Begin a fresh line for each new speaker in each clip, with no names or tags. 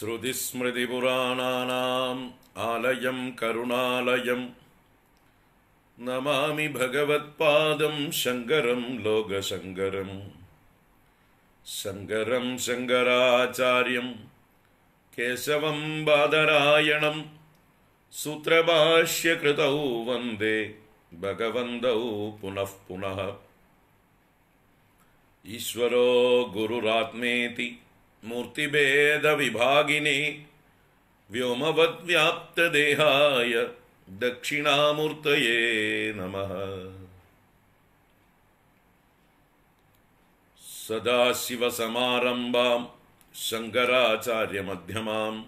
श्रुतिस्मृतिपुराणानाम् आलयं करुणालयम् नमामि भगवत्पादं शङ्करं लोकशङ्करम् शङ्करं शङ्कराचार्यं केशवम् बादरायणं सूत्रभाष्यकृतौ वन्दे भगवन्दौ पुनः पुनः ईश्वरो गुरुरात्मेति मूर्तिभेदविभागिनि व्योमवद्व्याप्तदेहाय दक्षिणामूर्तये नमः सदाशिवसमारम्भाम् शङ्कराचार्यमध्यमाम्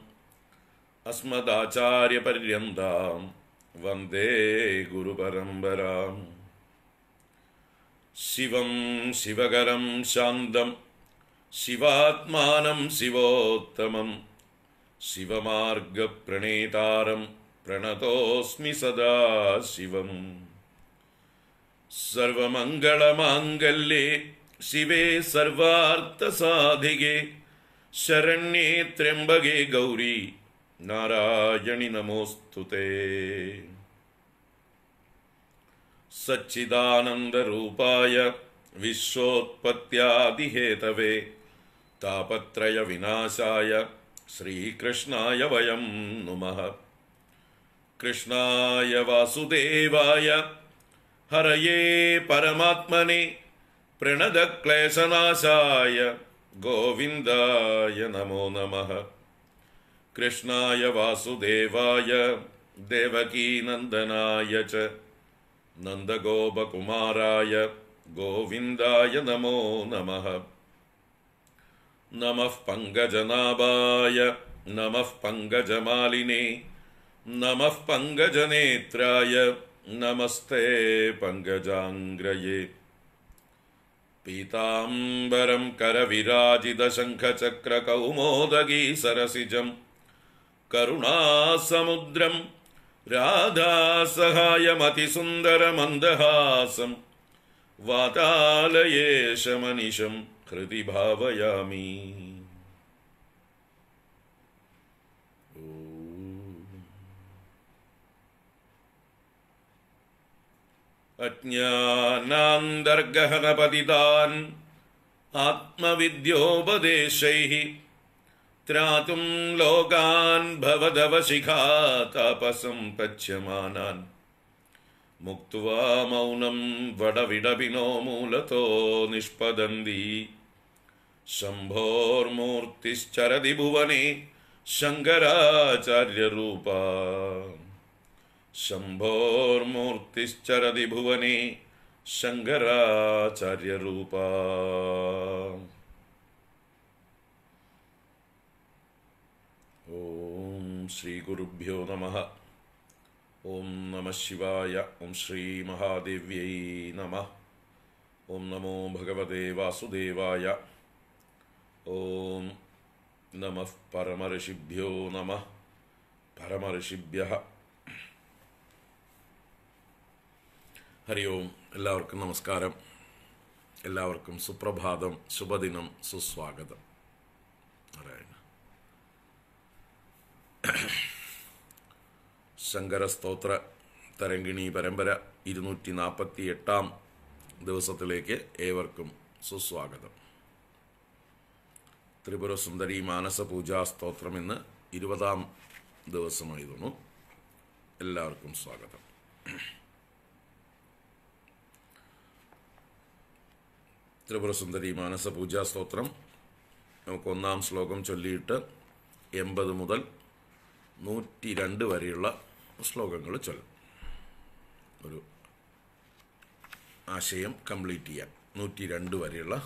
अस्मदाचार्यपर्यन्तां वन्दे गुरुपरम्पराम् शिवं शिवकरं शान्तम् शिवात्मानं शिवोत्तमं शिवमार्गप्रणेतारं प्रणतोऽस्मि सदा शिवम् सर्वमङ्गलमाङ्गल्ये शिवे सर्वार्थसाधिगे शरण्ये त्र्यम्बगे गौरी नारायणि नमोऽस्तु ते सच्चिदानन्दरूपाय विश्वोत्पत्त्यादिहेतवे तापत्रयविनाशाय श्रीकृष्णाय वयं नमः कृष्णाय वासुदेवाय हरये परमात्मने प्रणदक्लेशनाशाय गोविन्दाय नमो नमः कृष्णाय वासुदेवाय देवकीनन्दनाय च नन्दगोपकुमाराय गोविन्दाय नमो नमः नमः पङ्गजनाभाय नमः पङ्कजमालिने नमः पङ्गजनेत्राय नमस्ते पङ्गजाङ्ग्रये पीताम्बरं करविराजितशङ्खचक्रकौमोदगीसरसिजं करुणासमुद्रं राधासहायमतिसुन्दरमन्दहासम् वातालये शमनिशम् कृति भावयामि अज्ञानान्दर्गहनपतितान् आत्मविद्योपदेशैः त्रातुं लोकान् भवदवशिखा पच्यमानान् ముక్వా మౌనం వడవిడభినో మూలతో నిష్పదంది శంభోర్మూర్తిశ్చరది భువనే శంకరాచార్యరూప శంభోర్మూర్తిశ్చరది భువనే శంకరాచార్యరూప శ్రీ గురుభ్యో నమ ഓം നമ ശിവായ ഓം ശ്രീ മഹാദേവ്യൈ നമ ഓം നമോ ഭഗവതേ വാസുദേവായ ഓം നമ പരമഋഷിഭ്യോ നമ പരമഋഷിഭ്യ ഹരി ഓം എല്ലാവർക്കും നമസ്കാരം എല്ലാവർക്കും സുപ്രഭാതം ശുഭദിനം സുസ്വാഗതം ശങ്കരസ്തോത്ര തരംഗിണി പരമ്പര ഇരുന്നൂറ്റി നാൽപ്പത്തി എട്ടാം ദിവസത്തിലേക്ക് ഏവർക്കും സുസ്വാഗതം ത്രിപുരസുന്ദരി മാനസപൂജാ സ്തോത്രം ഇന്ന് ഇരുപതാം ദിവസമായിരുന്നു എല്ലാവർക്കും സ്വാഗതം ത്രിപുരസുന്ദരി മാനസപൂജാ സ്തോത്രം നമുക്ക് ഒന്നാം ശ്ലോകം ചൊല്ലിയിട്ട് എൺപത് മുതൽ നൂറ്റി രണ്ട് വരെയുള്ള ശ്ലോകങ്ങൾ ചൊല്ലും ഒരു ആശയം കംപ്ലീറ്റ് ചെയ്യാൻ നൂറ്റി രണ്ട് വരെയുള്ള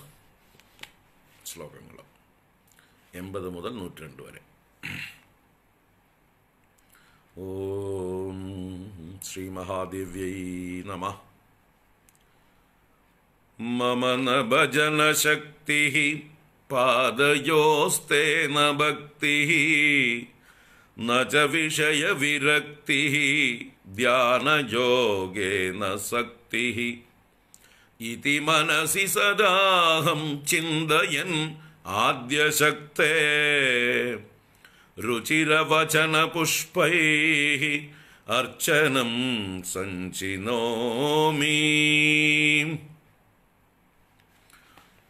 ശ്ലോകങ്ങൾ എൺപത് മുതൽ നൂറ്റി രണ്ട് വരെ ഓം ശ്രീ മഹാദേവ്യൈ നമ മമന ഭജനശക്തി പാദയോസ്തേന ഭക്തി न च विषयविरक्तिः ध्यानयोगेन शक्तिः इति मनसि सदाहं चिन्तयन् आद्यशक्ते रुचिरवचनपुष्पैः अर्चनं സഞ്ചിനോമി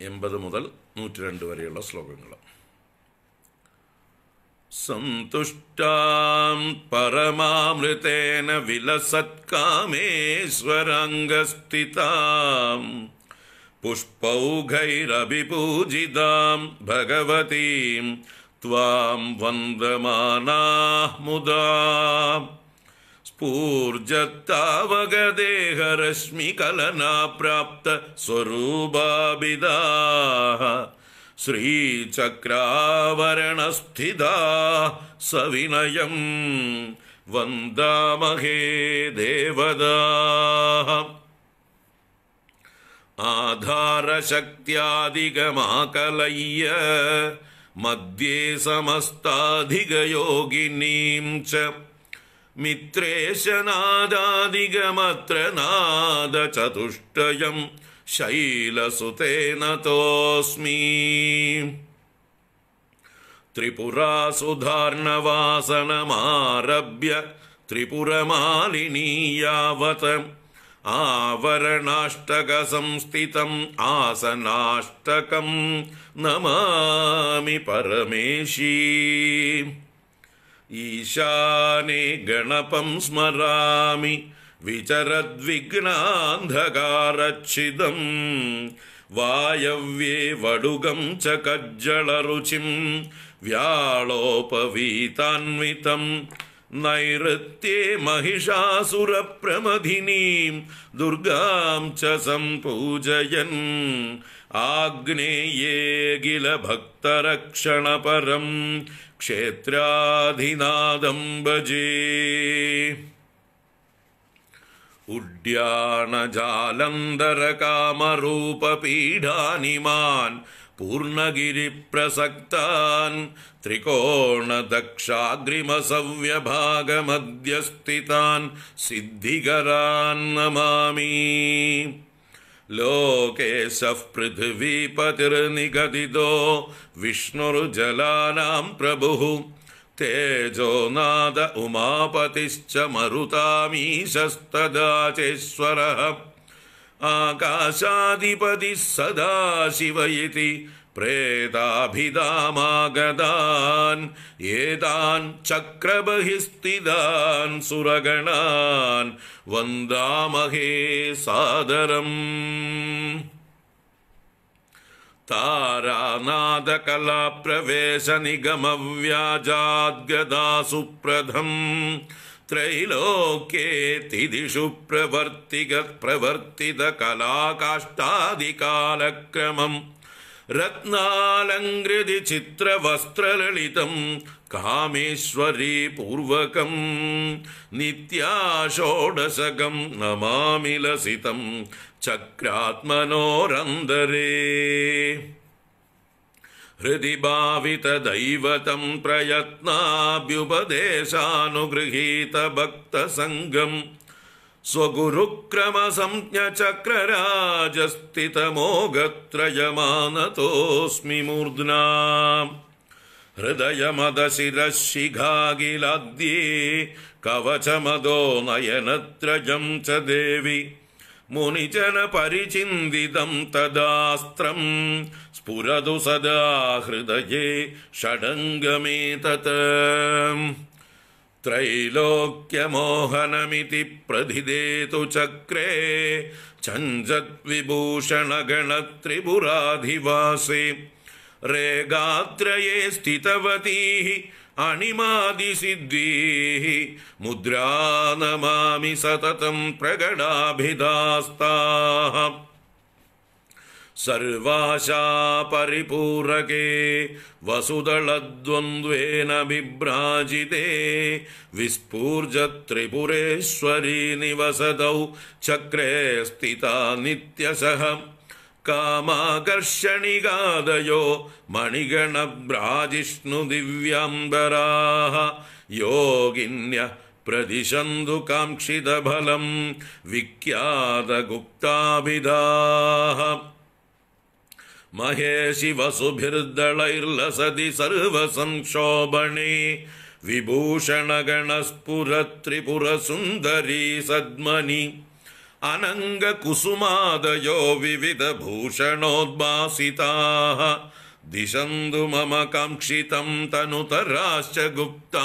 എൺപത് മുതൽ നൂറ്റി രണ്ട് വരെയുള്ള ശ്ലോകങ്ങൾ सन्तुष्टां परमामृतेन विलसत्कामेश्वरंगस्तिताम् कामेश्वराङ्गस्थिताम् पुष्पौघैरभिपूजिताम् भगवतीम् त्वाम् वन्दमानाः मुदा स्फूर्जत्तावगदेहरश्मिकलना प्राप्तस्वरूपाभिदाः श्रीचक्रावरणस्थिता स विनयम् वन्दामहे देवदाः आधारशक्त्यादिगमाकलय्य मध्ये समस्ताधिगयोगिनीं च मित्रेश नादादिगमत्र नादचतुष्टयम् शैलसुतेनतोऽस्मि त्रिपुरासुधार्णवासनमारभ्य त्रिपुरमालिनी यावत् आवरणाष्टकसंस्थितम् आसनाष्टकं नमामि परमेशी ईशाने गणपं स्मरामि विचरद्विग्नान्धकारच्छिदम् वायव्ये वडुगं च कज्जलरुचिं व्यालोपवीतान्वितं नैऋत्ये महिषासुरप्रमधिनीं दुर्गां च सम्पूजयन् आग्नेये गिलभक्तरक्षणपरं क्षेत्राधिनादं क्षेत्राधिनादम्बजे उड्ड्यानजालन्धर मान् पूर्णगिरिप्रसक्तान् त्रिकोणदक्षाग्रिमसव्यभागमध्यस्थितान् सिद्धिकरान् नमामि लोके सः पृथिवीपतिर्निगदितो विष्णुर्जलानां प्रभुः तेजो नाद उमापतिश्च मरुतामीशस्तदा चेश्वरः आकाशाधिपतिः सदा शिव इति प्रेताभिधामागतान् एतान् चक्रबहिस्थितान् सुरगणान् वन्दामहे सादरम् तारानादकलाप्रवेशनिगमव्याजाद्गदा सुप्रथम् त्रैलोके तिदिषु प्रवर्तिगत प्रवर्तित कला कामेश्वरी पूर्वकम् नित्याषोडशकम् नमामिलसितम् चक्रात्मनोरन्धरे हृदि भावित दैवतं स्वगुरुक्रमसंज्ञचक्रराजस्थितमोगत्रयमानतोऽस्मि मूर्ध्ना हृदय कवचमदो नयनत्रजं च देवि मुनि च तदास्त्रं परिचिन्दितम् तदास्त्रम् षडङ्गमेतत् त्रैलोक्यमोहनमिति प्रधिदेतु चक्रे चञ्जद्विभूषणगणत्रिपुराधिवासे रेगात्रये स्थितवतीः अणिमादिसिद्धिः मुद्रा नमामि सततम् प्रगणाभिधास्ताः सर्वाशा परिपूरके वसुदलद्वन्द्वेन द्वन्द्वेन विभ्राजिते विस्फूर्ज त्रिपुरेश्वरी निवसतौ चक्रे स्थिता कामाकर्षणिगादयो मणिगणभ्राजिष्णुदिव्याम्बराः योगिन्य प्रदिशन्तु योगिन्य विख्यातगुप्ताभिधाः महेशि वसुभिर्दलैर्लसति सर्वसंशोभणे सद्मनि अनङ्गकुसुमादयो कुसुमादयो दिशन्तु मम काङ्क्षितम् तनुतराश्च गुप्ता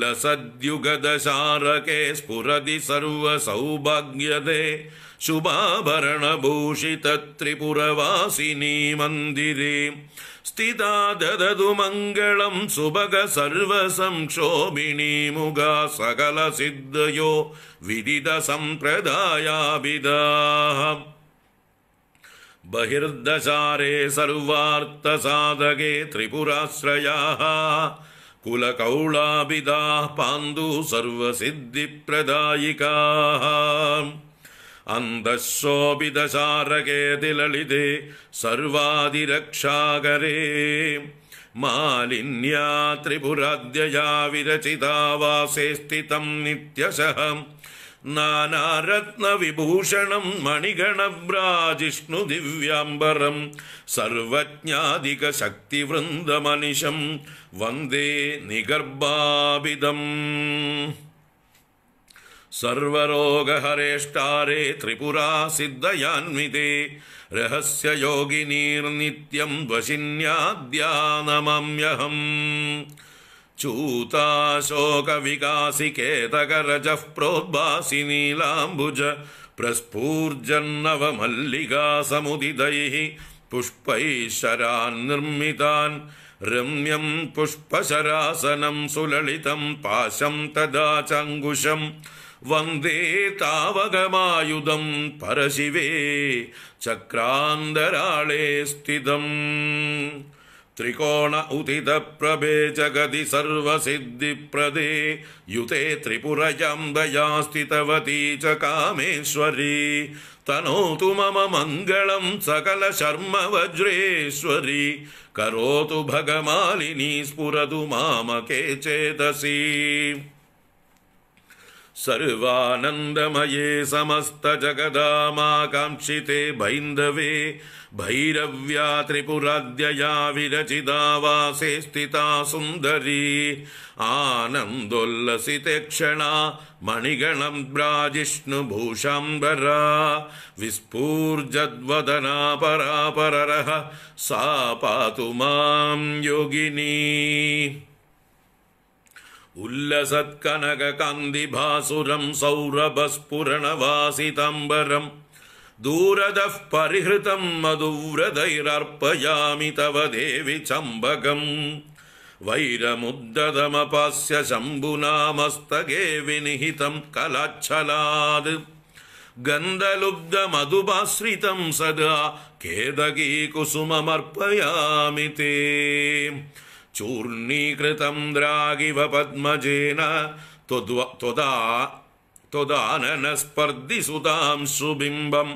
लसद्युगदशारके स्फुरति सर्वसौभाग्यदे शुभाभरणभूषितत्रिपुरवासिनी मन्दिरे स्थिता ददतु मङ्गलम् सुभग सर्वसंक्षोभिणीमुगा मुगा सकल सिद्धयो विदित सम्प्रदाया बहिर्दशारे सर्वार्थसाधके त्रिपुराश्रयाः कुलकौळाभिदाः पान्दु सर्वसिद्धिप्रदायिकाः अन्धः ललिते सर्वादिरक्षागरे मालिन्या त्रिपुराद्यया विरचितावासे स्थितम् नित्यशः नानारत्नविभूषणम् मणिगणव्राजिष्णु दिव्याम्बरम् वन्दे निगर्भाभिदम् सर्वरोगहरेष्टारे त्रिपुरा सिद्धयान्विते यान्मिते रहस्य योगिनीर्नित्यम् वशिन्याद्या नम्यहम् रम्यं प्रोद्भासि नीलाम्बुज प्रस्फूर्जन्नवमल्लिका समुदितैः पुष्पैः शरान् निर्मितान् रम्यम् पुष्पशरासनम् सुललितम् पाशम् तदा च वन्दे तावगमायुधं परशिवे चक्रान्तराळे स्थितम् त्रिकोण उदितप्रभे जगति सर्वसिद्धिप्रदे युते त्रिपुरयं दया स्थितवती च कामेश्वरी तनोतु मम मङ्गलं सकलशर्म वज्रेश्वरी करोतु भगमालिनी स्फुरतु मामके चेतसि सर्वानन्दमये समस्त जगदामाकाङ्क्षिते भैन्दवे भैरव्या त्रिपुराद्यया विरचितावासे स्थिता सुन्दरी आनन्दोल्लसिते क्षणा मणिगणम् ब्राजिष्णुभूषाम्बरा विस्फूर्जद्वदना परापररः सा पातु मां योगिनी उल्लसत् कनक दूरदः परिहृतं मधुव्रतैरर्पयामि तव देवि चम्बकम् वैरमुद्दतमपास्य शम्भुनामस्तगे विनिहितं कलच्छलाद् सदा खेदकी ते चूर्णीकृतं द्रागिव पद्मजेन त्वदाननस्पर्धि सुताम् सुबिम्बं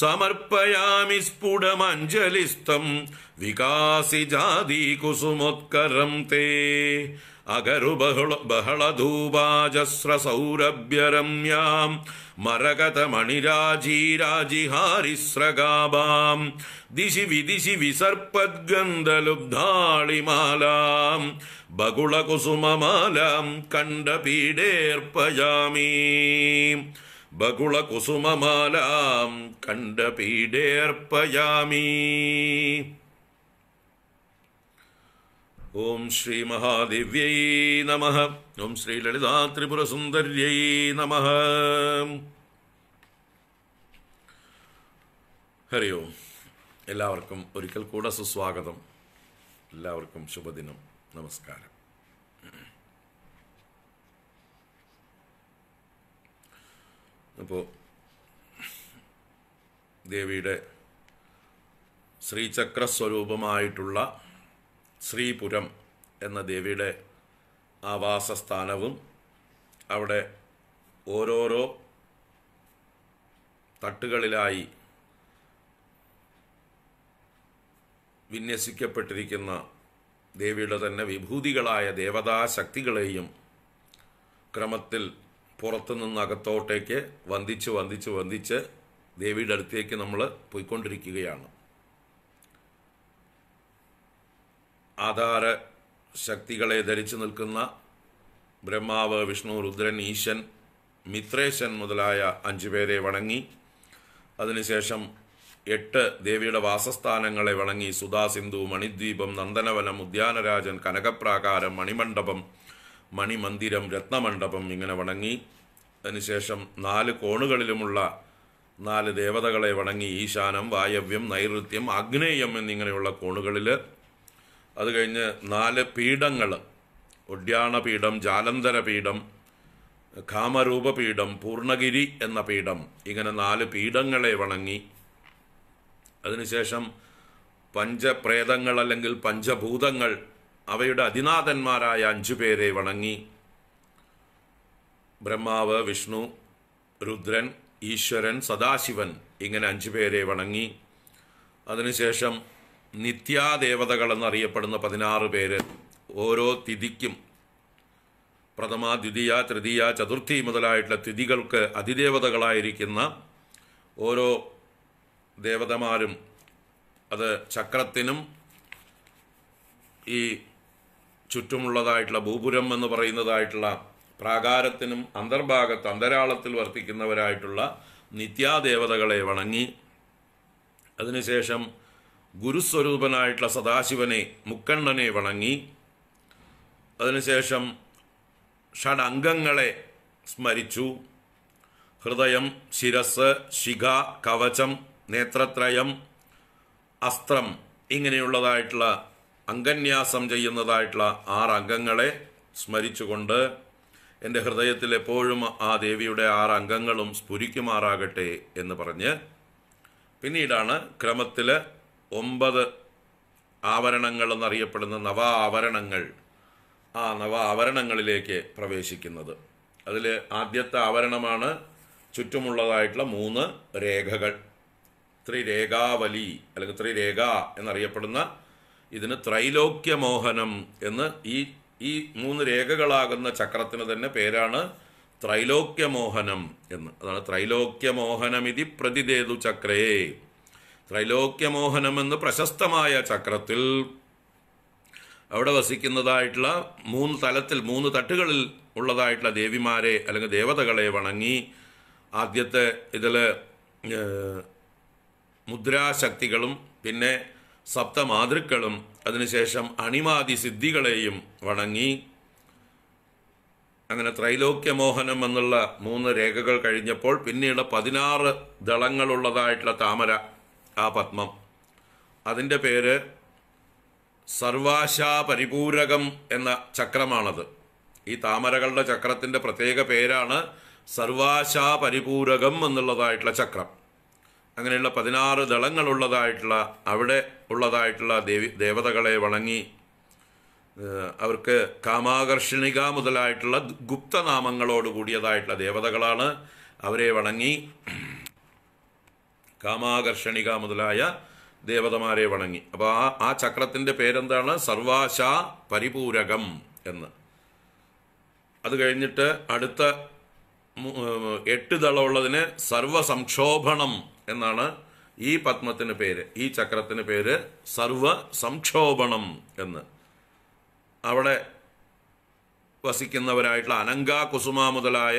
समर्पयामि स्फुटमञ्जलिस्तम् विकासि जादी कुसुमोत्करं ते अगरु बहुळ बहळ धूबाजस्रसौरभ्य मरगत मणिराजीराजिहारि स्रगाभाम् दिशि विदिशि विसर्पद्गन्ध मालाम् कण्डपीडेऽर्पयामि बगुळ कण्डपीडेऽर्पयामि ഓം ശ്രീ മഹാദിവ്യൈ നമ ഓം ശ്രീ ലളിതാ നമ ഹരി ഓം എല്ലാവർക്കും ഒരിക്കൽ കൂടെ സുസ്വാഗതം എല്ലാവർക്കും ശുഭദിനം നമസ്കാരം അപ്പോൾ ദേവിയുടെ ശ്രീചക്രസ്വരൂപമായിട്ടുള്ള ശ്രീപുരം എന്ന ദേവിയുടെ ആവാസസ്ഥാനവും അവിടെ ഓരോരോ തട്ടുകളിലായി വിന്യസിക്കപ്പെട്ടിരിക്കുന്ന ദേവിയുടെ തന്നെ വിഭൂതികളായ ദേവതാശക്തികളെയും ക്രമത്തിൽ പുറത്തുനിന്ന് അകത്തോട്ടേക്ക് വന്ദിച്ച് വന്ദിച്ച് വന്ദിച്ച് ദേവിയുടെ അടുത്തേക്ക് നമ്മൾ പോയിക്കൊണ്ടിരിക്കുകയാണ് ആധാര ശക്തികളെ ധരിച്ചു നിൽക്കുന്ന ബ്രഹ്മാവ് വിഷ്ണു രുദ്രൻ ഈശൻ മിത്രേശൻ മുതലായ അഞ്ചു പേരെ വണങ്ങി അതിനുശേഷം എട്ട് ദേവിയുടെ വാസസ്ഥാനങ്ങളെ വണങ്ങി സുധാ സിന്ധു മണിദ്വീപം നന്ദനവനം ഉദ്യാനരാജൻ കനകപ്രാകാരം മണിമണ്ഡപം മണിമന്ദിരം രത്നമണ്ഡപം ഇങ്ങനെ വണങ്ങി അതിനുശേഷം നാല് കോണുകളിലുമുള്ള നാല് ദേവതകളെ വണങ്ങി ഈശാനം വായവ്യം നൈಋത്യം ആഗ്നേയം എന്നിങ്ങനെയുള്ള കോണുകളിൽ അത് കഴിഞ്ഞ് നാല് പീഠങ്ങൾ ഒഡ്യാണപീഠം ജാലന്ധരപീഠം കാമരൂപപീഠം പൂർണ്ണഗിരി എന്ന പീഠം ഇങ്ങനെ നാല് പീഠങ്ങളെ വണങ്ങി അതിനുശേഷം പഞ്ചപ്രേതങ്ങൾ അല്ലെങ്കിൽ പഞ്ചഭൂതങ്ങൾ അവയുടെ അതിനാഥന്മാരായ അഞ്ചു പേരെ വണങ്ങി ബ്രഹ്മാവ് വിഷ്ണു രുദ്രൻ ഈശ്വരൻ സദാശിവൻ ഇങ്ങനെ അഞ്ചു പേരെ വണങ്ങി അതിനുശേഷം നിത്യാദേവതകൾ എന്നറിയപ്പെടുന്ന പതിനാറ് പേര് ഓരോ തിഥിക്കും പ്രഥമ ദ്വിതീയ തൃതീയ ചതുർത്ഥി മുതലായിട്ടുള്ള തിഥികൾക്ക് അതിദേവതകളായിരിക്കുന്ന ഓരോ ദേവതമാരും അത് ചക്രത്തിനും ഈ ചുറ്റുമുള്ളതായിട്ടുള്ള ഭൂപുരം എന്ന് പറയുന്നതായിട്ടുള്ള പ്രാകാരത്തിനും അന്തർഭാഗത്ത് അന്തരാളത്തിൽ വർത്തിക്കുന്നവരായിട്ടുള്ള നിത്യാദേവതകളെ വണങ്ങി അതിനുശേഷം ഗുരുസ്വരൂപനായിട്ടുള്ള സദാശിവനെ മുക്കണ്ണനെ വണങ്ങി അതിനുശേഷം ഷഡംഗങ്ങളെ സ്മരിച്ചു ഹൃദയം ശിരസ് ശിഖ കവചം നേത്രത്രയം അസ്ത്രം ഇങ്ങനെയുള്ളതായിട്ടുള്ള അംഗന്യാസം ചെയ്യുന്നതായിട്ടുള്ള ആറ് അംഗങ്ങളെ സ്മരിച്ചുകൊണ്ട് എൻ്റെ ഹൃദയത്തിൽ എപ്പോഴും ആ ദേവിയുടെ ആറ് അംഗങ്ങളും സ്ഫുരിക്കുമാറാകട്ടെ എന്ന് പറഞ്ഞ് പിന്നീടാണ് ക്രമത്തിൽ ഒമ്പത് ആവരണങ്ങൾ എന്നറിയപ്പെടുന്ന നവ ആവരണങ്ങൾ ആ നവ ആവരണങ്ങളിലേക്ക് പ്രവേശിക്കുന്നത് അതിൽ ആദ്യത്തെ ആവരണമാണ് ചുറ്റുമുള്ളതായിട്ടുള്ള മൂന്ന് രേഖകൾ ത്രിരേഖാവലി അല്ലെങ്കിൽ ത്രിരേഖ എന്നറിയപ്പെടുന്ന ഇതിന് ത്രൈലോക്യമോഹനം എന്ന് ഈ ഈ മൂന്ന് രേഖകളാകുന്ന ചക്രത്തിന് തന്നെ പേരാണ് ത്രൈലോക്യമോഹനം എന്ന് അതാണ് ത്രൈലോക്യമോഹനമിതി പ്രതിദേതു ചക്രേ എന്ന് പ്രശസ്തമായ ചക്രത്തിൽ അവിടെ വസിക്കുന്നതായിട്ടുള്ള മൂന്ന് തലത്തിൽ മൂന്ന് തട്ടുകളിൽ ഉള്ളതായിട്ടുള്ള ദേവിമാരെ അല്ലെങ്കിൽ ദേവതകളെ വണങ്ങി ആദ്യത്തെ ഇതിൽ മുദ്രാശക്തികളും പിന്നെ സപ്തമാതൃക്കളും അതിനുശേഷം അണിമാതി സിദ്ധികളെയും വണങ്ങി അങ്ങനെ ത്രൈലോക്യമോഹനം എന്നുള്ള മൂന്ന് രേഖകൾ കഴിഞ്ഞപ്പോൾ പിന്നീട് പതിനാറ് ദളങ്ങളുള്ളതായിട്ടുള്ള താമര ആ പത്മം അതിൻ്റെ പേര് സർവാശാ പരിപൂരകം എന്ന ചക്രമാണത് ഈ താമരകളുടെ ചക്രത്തിൻ്റെ പ്രത്യേക പേരാണ് സർവാശാ പരിപൂരകം എന്നുള്ളതായിട്ടുള്ള ചക്രം അങ്ങനെയുള്ള പതിനാറ് ദളങ്ങളുള്ളതായിട്ടുള്ള അവിടെ ഉള്ളതായിട്ടുള്ള ദേവി ദേവതകളെ വണങ്ങി അവർക്ക് കാമാകർഷണിക മുതലായിട്ടുള്ള ഗുപ്തനാമങ്ങളോട് കൂടിയതായിട്ടുള്ള ദേവതകളാണ് അവരെ വണങ്ങി കാമാകർഷണിക മുതലായ ദേവതമാരെ വണങ്ങി അപ്പോൾ ആ ആ ചക്രത്തിന്റെ പേരെന്താണ് സർവാശ പരിപൂരകം എന്ന് അത് കഴിഞ്ഞിട്ട് അടുത്ത എട്ട് ദളമുള്ളതിന് സർവസംക്ഷോഭണം എന്നാണ് ഈ പത്മത്തിന് പേര് ഈ ചക്രത്തിന് പേര് സർവ സംക്ഷോഭണം എന്ന് അവിടെ വസിക്കുന്നവരായിട്ടുള്ള അനങ്ക കുസുമ മുതലായ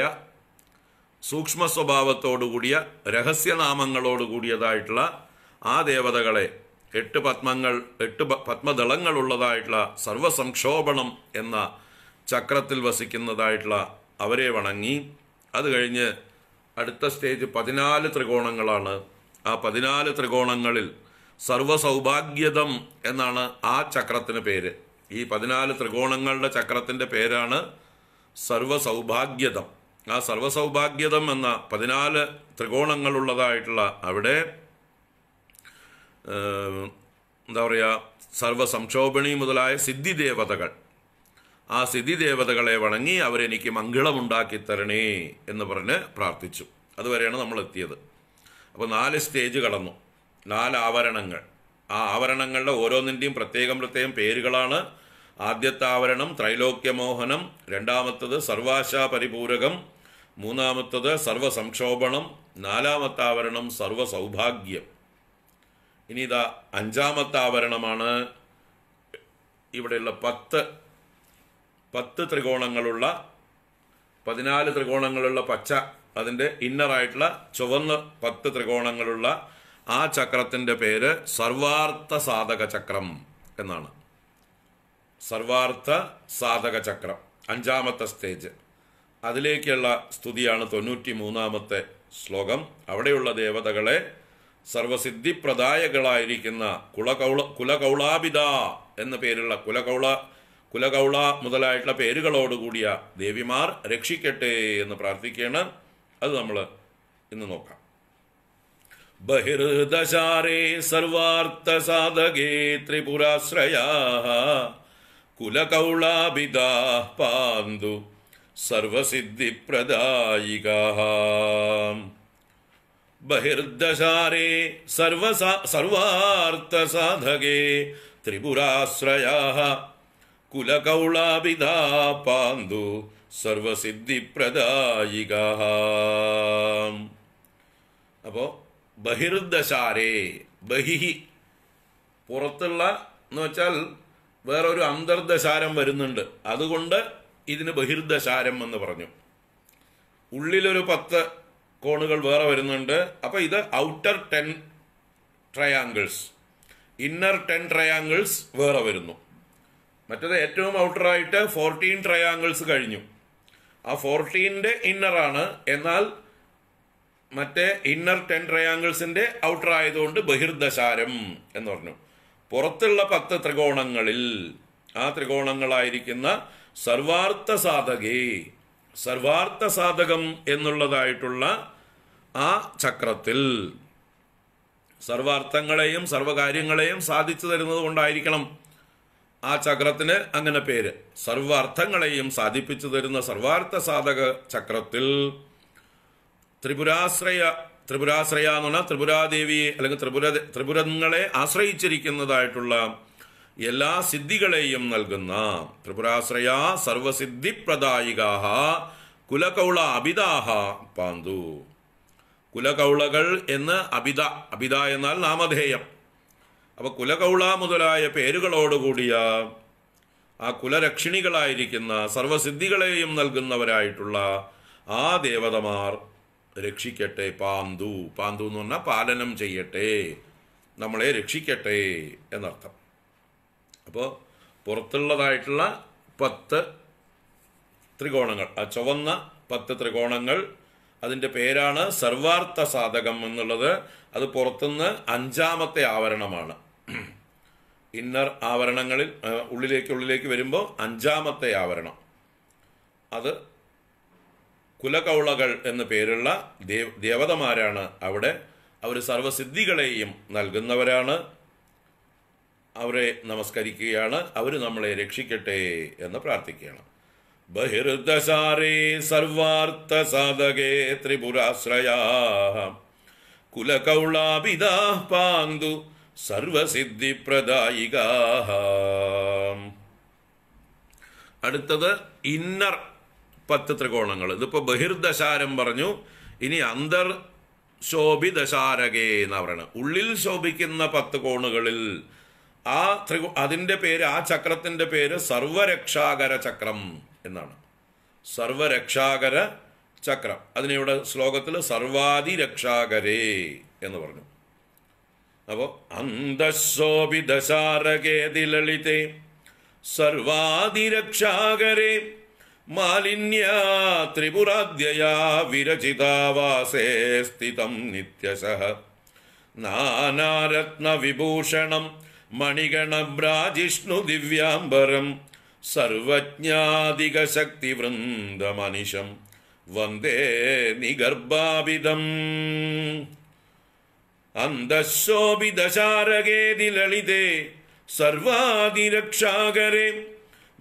സൂക്ഷ്മ സ്വഭാവത്തോടുകൂടിയ രഹസ്യനാമങ്ങളോടുകൂടിയതായിട്ടുള്ള ആ ദേവതകളെ എട്ട് പത്മങ്ങൾ എട്ട് പത്മദളങ്ങൾ ഉള്ളതായിട്ടുള്ള സർവസംക്ഷോഭണം എന്ന ചക്രത്തിൽ വസിക്കുന്നതായിട്ടുള്ള അവരെ വണങ്ങി അത് കഴിഞ്ഞ് അടുത്ത സ്റ്റേജ് പതിനാല് ത്രികോണങ്ങളാണ് ആ പതിനാല് ത്രികോണങ്ങളിൽ സർവസൗഭാഗ്യതം എന്നാണ് ആ ചക്രത്തിന് പേര് ഈ പതിനാല് ത്രികോണങ്ങളുടെ ചക്രത്തിൻ്റെ പേരാണ് സർവസൗഭാഗ്യതം ആ സർവസൗഭാഗ്യതം എന്ന പതിനാല് ത്രികോണങ്ങളുള്ളതായിട്ടുള്ള അവിടെ എന്താ പറയുക സർവസംക്ഷോഭിണി മുതലായ സിദ്ധിദേവതകൾ ആ സിദ്ധിദേവതകളെ വണങ്ങി അവരെനിക്ക് മംഗളമുണ്ടാക്കി തരണേ എന്ന് പറഞ്ഞ് പ്രാർത്ഥിച്ചു അതുവരെയാണ് നമ്മൾ എത്തിയത് അപ്പോൾ നാല് സ്റ്റേജ് കടന്നു നാല് ആവരണങ്ങൾ ആ ആവരണങ്ങളുടെ ഓരോന്നിൻ്റെയും പ്രത്യേകം പ്രത്യേകം പേരുകളാണ് ആദ്യത്തെ ആവരണം ത്രൈലോക്യമോഹനം രണ്ടാമത്തത് സർവാശാ പരിപൂരകം മൂന്നാമത്തത് സർവസംക്ഷോഭണം നാലാമത്തെ ആവരണം സർവസൗഭാഗ്യം ഇനി ഇതാ അഞ്ചാമത്തെ ആവരണമാണ് ഇവിടെയുള്ള പത്ത് പത്ത് ത്രികോണങ്ങളുള്ള പതിനാല് ത്രികോണങ്ങളുള്ള പച്ച അതിൻ്റെ ഇന്നറായിട്ടുള്ള ചുവന്ന പത്ത് ത്രികോണങ്ങളുള്ള ആ ചക്രത്തിൻ്റെ പേര് സർവാർത്ഥ സാധക ചക്രം എന്നാണ് സർവാർത്ഥ സാധക ചക്രം അഞ്ചാമത്തെ സ്റ്റേജ് അതിലേക്കുള്ള സ്തുതിയാണ് തൊണ്ണൂറ്റി മൂന്നാമത്തെ ശ്ലോകം അവിടെയുള്ള ദേവതകളെ സർവസിദ്ധിപ്രദായകളായിരിക്കുന്ന കുളകൗള കുലകൗളാപിത എന്ന പേരുള്ള കുലകൗള കുലകൗള മുതലായിട്ടുള്ള പേരുകളോടുകൂടിയ ദേവിമാർ രക്ഷിക്കട്ടെ എന്ന് പ്രാർത്ഥിക്കുകയാണ് അത് നമ്മൾ ഇന്ന് നോക്കാം ബഹിർദശാരേ സാധകേ ത്രിപുരാശ്രയാ കുലകൗളാപിതാ പാന്തു സർവസിദ്ധിപ്രദായികാഹ ബഹിർദശാരേ സർവ സർവാർത്ഥസാധകേ ത്രിപുരാശ്രയാ കുലകൗളാപിതാ പാന്തു സർവസിദ്ധിപ്രദായികാഹ അപ്പോൾ ബഹിർദശാരേ ബഹിഹി പുറത്തുള്ള എന്ന് വെച്ചാൽ വേറൊരു അന്തർദശാരം വരുന്നുണ്ട് അതുകൊണ്ട് ഇതിന് ബഹിർദശാരം എന്ന് പറഞ്ഞു ഉള്ളിലൊരു പത്ത് കോണുകൾ വേറെ വരുന്നുണ്ട് അപ്പൊ ഇത് outer ten triangles inner ten triangles വേറെ വരുന്നു മറ്റത് ഏറ്റവും ഔട്ടറായിട്ട് ഫോർട്ടീൻ ട്രയാങ്കിൾസ് കഴിഞ്ഞു ആ ഫോർട്ടീൻ്റെ ഇന്നറാണ് എന്നാൽ മറ്റേ ഇന്നർ ടെൻ ട്രയാങ്കിൾസിന്റെ ഔട്ടർ ആയതുകൊണ്ട് ബഹിർദശാരം എന്ന് പറഞ്ഞു പുറത്തുള്ള പത്ത് ത്രികോണങ്ങളിൽ ആ ത്രികോണങ്ങളായിരിക്കുന്ന സർവാർത്ഥ സാധകേ സർവാർത്ഥ സാധകം എന്നുള്ളതായിട്ടുള്ള ആ ചക്രത്തിൽ സർവാർത്ഥങ്ങളെയും സർവകാര്യങ്ങളെയും സാധിച്ചു തരുന്നത് കൊണ്ടായിരിക്കണം ആ ചക്രത്തിന് അങ്ങനെ പേര് സർവാർത്ഥങ്ങളെയും സാധിപ്പിച്ചു തരുന്ന സർവാർത്ഥ സാധക ചക്രത്തിൽ ത്രിപുരാശ്രയ ത്രിപുരാശ്രയ എന്ന് പറഞ്ഞാൽ ത്രിപുരാദേവിയെ അല്ലെങ്കിൽ ത്രിപുര ത്രിപുരങ്ങളെ ആശ്രയിച്ചിരിക്കുന്നതായിട്ടുള്ള എല്ലാ സിദ്ധികളെയും നൽകുന്ന ത്രിപുരാശ്രയ സർവസിദ്ധിപ്രദായികാഹ കുലകൗള അബിതാഹ പാന്തു കുലകൗളകൾ എന്ന് അബിത അബിത എന്നാൽ നാമധേയം അപ്പൊ കുലകൗള മുതലായ പേരുകളോടുകൂടിയ ആ കുലരക്ഷിണികളായിരിക്കുന്ന സർവസിദ്ധികളെയും നൽകുന്നവരായിട്ടുള്ള ആ ദേവതമാർ രക്ഷിക്കട്ടെ പാന്തു പാന്തു എന്ന് പറഞ്ഞാൽ പാലനം ചെയ്യട്ടെ നമ്മളെ രക്ഷിക്കട്ടെ എന്നർത്ഥം അപ്പോൾ പുറത്തുള്ളതായിട്ടുള്ള പത്ത് ത്രികോണങ്ങൾ ആ ചുവന്ന പത്ത് ത്രികോണങ്ങൾ അതിൻ്റെ പേരാണ് സർവാർത്ഥ സാധകം എന്നുള്ളത് അത് പുറത്തുനിന്ന് അഞ്ചാമത്തെ ആവരണമാണ് ഇന്നർ ആവരണങ്ങളിൽ ഉള്ളിലേക്ക് ഉള്ളിലേക്ക് വരുമ്പോൾ അഞ്ചാമത്തെ ആവരണം അത് കുലകൗളകൾ എന്ന പേരുള്ള ദേവതമാരാണ് അവിടെ അവർ സർവസിദ്ധികളെയും നൽകുന്നവരാണ് അവരെ നമസ്കരിക്കുകയാണ് അവർ നമ്മളെ രക്ഷിക്കട്ടെ എന്ന് പ്രാർത്ഥിക്കുകയാണ് ബഹിർദശാരേ സർവാർത്ഥ സാധകേ ത്രിപുരാശ്രയാ കുലകൗളാഭിതാ പാങ്തു സർവസിദ്ധിപ്രദായിക അടുത്തത് ഇന്നർ പത്ത് ത്രികോണങ്ങൾ ഇതിപ്പോ ബഹിർദശാരം പറഞ്ഞു ഇനി അന്തർ ശോഭിദശാരകേ എന്ന് പറയണം ഉള്ളിൽ ശോഭിക്കുന്ന പത്ത് കോണുകളിൽ ആ ത്രികു അതിൻ്റെ പേര് ആ ചക്രത്തിൻ്റെ പേര് സർവരക്ഷാകര ചക്രം എന്നാണ് സർവരക്ഷാകര ചക്രം അതിനിവിടെ ശ്ലോകത്തിൽ സർവാദി രക്ഷാകരേ എന്ന് പറഞ്ഞു അപ്പോൾ അന്തശോഭി ദശാരകേതി ലളിതേ സർവാദിരക്ഷാകരേ മാലിന്യ ത്രിപുരാദ്യയാ വിരചിതാവാസേ സ്ഥിതം നിത്യശ നാനാരത്ന വിഭൂഷണം മണിഗണഭ്രാജിഷ്ണു ദിവ്യാംബരം സർവജ്ഞാധികശക്തിവൃന്ദമനിശം വന്ദേ നിഗർഭാവിതം അന്തശോഭിതശാരകേതി ലളിതേ സർവാതിരക്ഷാകരേ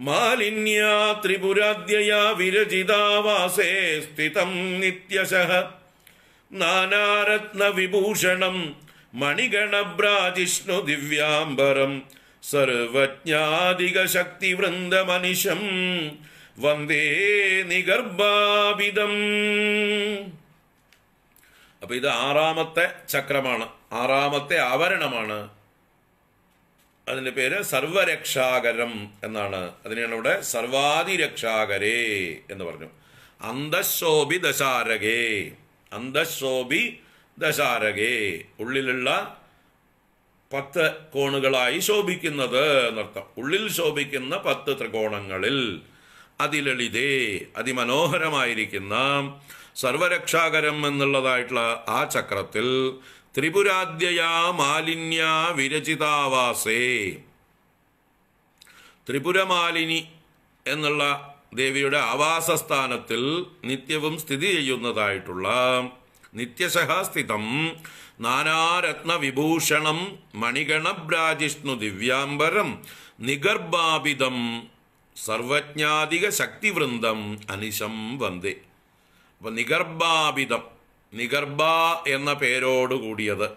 മാലിന്യാ ത്രിപുരാദ്യയാ വിരചിതാവാസേ സ്ഥിതം നിത്യശ വിഭൂഷണം മണിഗണബ്രാജിഷ്ണു ദിവ്യാംബരം സർവജ്ഞാധികശക്തിവൃന്ദമനിശം വന്ദേ നിഗർഭാവിതം അപ്പൊ ഇത് ആറാമത്തെ ചക്രമാണ് ആറാമത്തെ ആവരണമാണ് അതിന്റെ പേര് സർവരക്ഷാകരം എന്നാണ് അതിനെയാണ് ഇവിടെ സർവാതിരക്ഷാകരേ എന്ന് പറഞ്ഞു അന്തശോഭി ദശാരകേ അന്തശോഭി ദശാരകെ ഉള്ളിലുള്ള പത്ത് കോണുകളായി ശോഭിക്കുന്നത് എന്നർത്ഥം ഉള്ളിൽ ശോഭിക്കുന്ന പത്ത് ത്രികോണങ്ങളിൽ അതിലളിതേ അതിമനോഹരമായിരിക്കുന്ന സർവരക്ഷാകരം എന്നുള്ളതായിട്ടുള്ള ആ ചക്രത്തിൽ ത്രിപുരാദ്യയാ മാലിന്യ വിരചിതാവാസേ ത്രിപുരമാലിനി എന്നുള്ള ദേവിയുടെ ആവാസസ്ഥാനത്തിൽ നിത്യവും സ്ഥിതി ചെയ്യുന്നതായിട്ടുള്ള നിത്യശഃ സ്ഥിതം വിഭൂഷണം മണിഗണഭ്രാജിഷ്ണു ദിവ്യാംബരം നിഗർഭാപിതം സർവജ്ഞാധിക ശക്തിവൃന്ദം അനിശം വന്ദേ അപ്പം നിഗർഭാപിതം നിഗർഭ എന്ന പേരോട് കൂടിയത്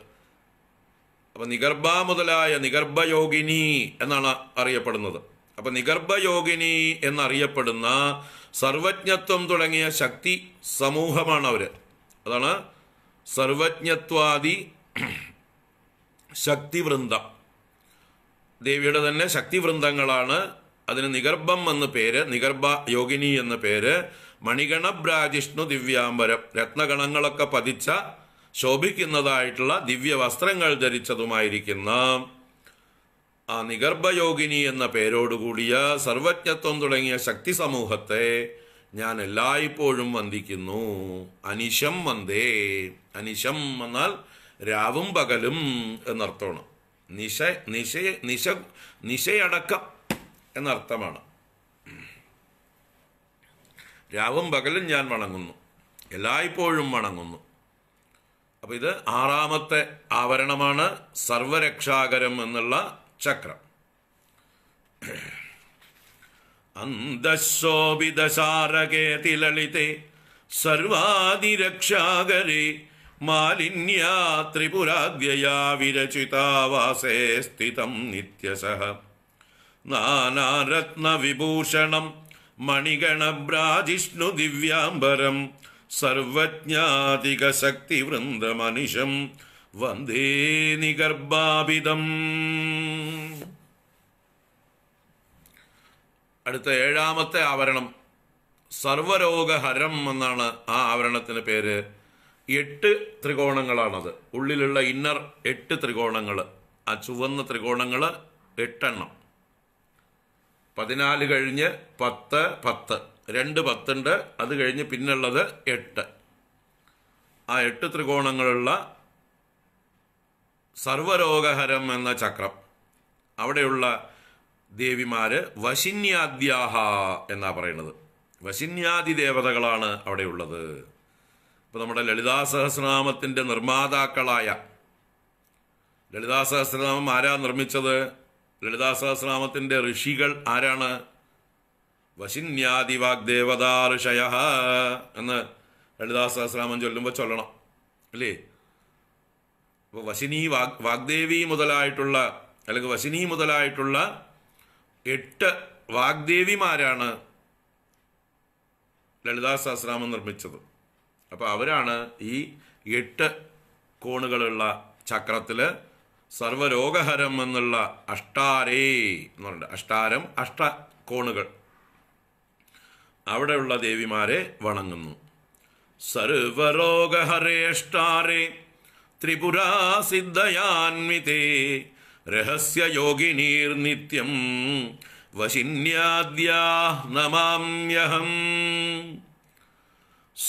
അപ്പം നിഗർഭ മുതലായ നിഗർഭയോഗിനി എന്നാണ് അറിയപ്പെടുന്നത് അപ്പം നിഗർഭയോഗിനി എന്നറിയപ്പെടുന്ന സർവജ്ഞത്വം തുടങ്ങിയ ശക്തി സമൂഹമാണ് അവർ അതാണ് സർവജ്ഞത്വാദി ശക്തിവൃന്ദം ദേവിയുടെ തന്നെ ശക്തിവൃന്ദങ്ങളാണ് അതിന് നിഗർഭം എന്ന പേര് നിഗർഭ യോഗിനി എന്ന പേര് മണിഗണഭ്രാജിഷ്ണു ദിവ്യാംബരം രത്നഗണങ്ങളൊക്കെ പതിച്ച ശോഭിക്കുന്നതായിട്ടുള്ള ദിവ്യ വസ്ത്രങ്ങൾ ധരിച്ചതുമായിരിക്കുന്ന ആ നിഗർഭയോഗിനി എന്ന പേരോടുകൂടിയ സർവജ്ഞത്വം തുടങ്ങിയ ശക്തി സമൂഹത്തെ ഞാൻ എല്ലായ്പ്പോഴും വന്ദിക്കുന്നു അനിശം വന്ദേ അനിശം എന്നാൽ രാവും പകലും എന്നർത്ഥമാണ് നിശ നിശ നിശ നിശയടക്കം എന്നർത്ഥമാണ് രാവും പകലും ഞാൻ വണങ്ങുന്നു എല്ലായ്പ്പോഴും വണങ്ങുന്നു അപ്പം ഇത് ആറാമത്തെ ആവരണമാണ് സർവരക്ഷാകരം എന്നുള്ള ചക്രം അന്തശോഭിതശാരകേതി ലളിതേ സർവാതിരക്ഷാകരേ മാലിന്യാ ത്രിപുരാദ്യയാ വിരചിതാവാസേ സ്ഥിതം നാനാരത്ന വിഭൂഷണം മണിഗണഭ്രാജിഷ്ണു ദിവ്യാംബരം സർവജ്ഞാതികശക്തിവൃന്ദമനിശം വന്ദേ നിഗർഭാഭിതം അടുത്ത ഏഴാമത്തെ ആവരണം സർവരോഗഹരം എന്നാണ് ആ ആവരണത്തിന് പേര് എട്ട് ത്രികോണങ്ങളാണത് ഉള്ളിലുള്ള ഇന്നർ എട്ട് ത്രികോണങ്ങൾ ആ ചുവന്ന ത്രികോണങ്ങൾ എട്ടെണ്ണം പതിനാല് കഴിഞ്ഞ് പത്ത് പത്ത് രണ്ട് പത്തുണ്ട് അത് കഴിഞ്ഞ് പിന്നുള്ളത് എട്ട് ആ എട്ട് ത്രികോണങ്ങളുള്ള സർവരോഗഹരം എന്ന ചക്രം അവിടെയുള്ള ദേവിമാര് വശിന്യാദ്യാഹ എന്നാ പറയുന്നത് വശിന്യാദി ദേവതകളാണ് അവിടെയുള്ളത് ഇപ്പം നമ്മുടെ ലളിതാ സഹസ്രനാമത്തിന്റെ നിർമ്മാതാക്കളായ ലളിതാ സഹസ്രനാമം ആരാ നിർമ്മിച്ചത് ലളിതാ സഹസ്രനാമത്തിന്റെ ഋഷികൾ ആരാണ് വശിന്യാദി വാഗ്ദേവതാ ഋഷയ എന്ന് ലളിതാ സഹസ്രനാമം ചൊല്ലുമ്പോൾ ചൊല്ലണം അല്ലേ അപ്പോൾ വശിനി വാഗ് വാഗ്ദേവി മുതലായിട്ടുള്ള അല്ലെങ്കിൽ വശിനി മുതലായിട്ടുള്ള എട്ട് വാഗ്ദേവിമാരാണ് ലളിതാ സഹസ്രാമം നിർമ്മിച്ചത് അപ്പോൾ അവരാണ് ഈ എട്ട് കോണുകളുള്ള ചക്രത്തിൽ സർവരോഗഹരം എന്നുള്ള അഷ്ടാരേ എന്ന് പറയുന്നത് അഷ്ടാരം അഷ്ട കോണുകൾ അവിടെയുള്ള ദേവിമാരെ വണങ്ങുന്നു സർവരോഗഹരേഷ്ടാരേ ത്രിപുരാസിദ്ധയാൻവിതേ രഹസ്യയോഗിനീർനിത്യം വശിന്യാദ്യാ നമാമ്യഹം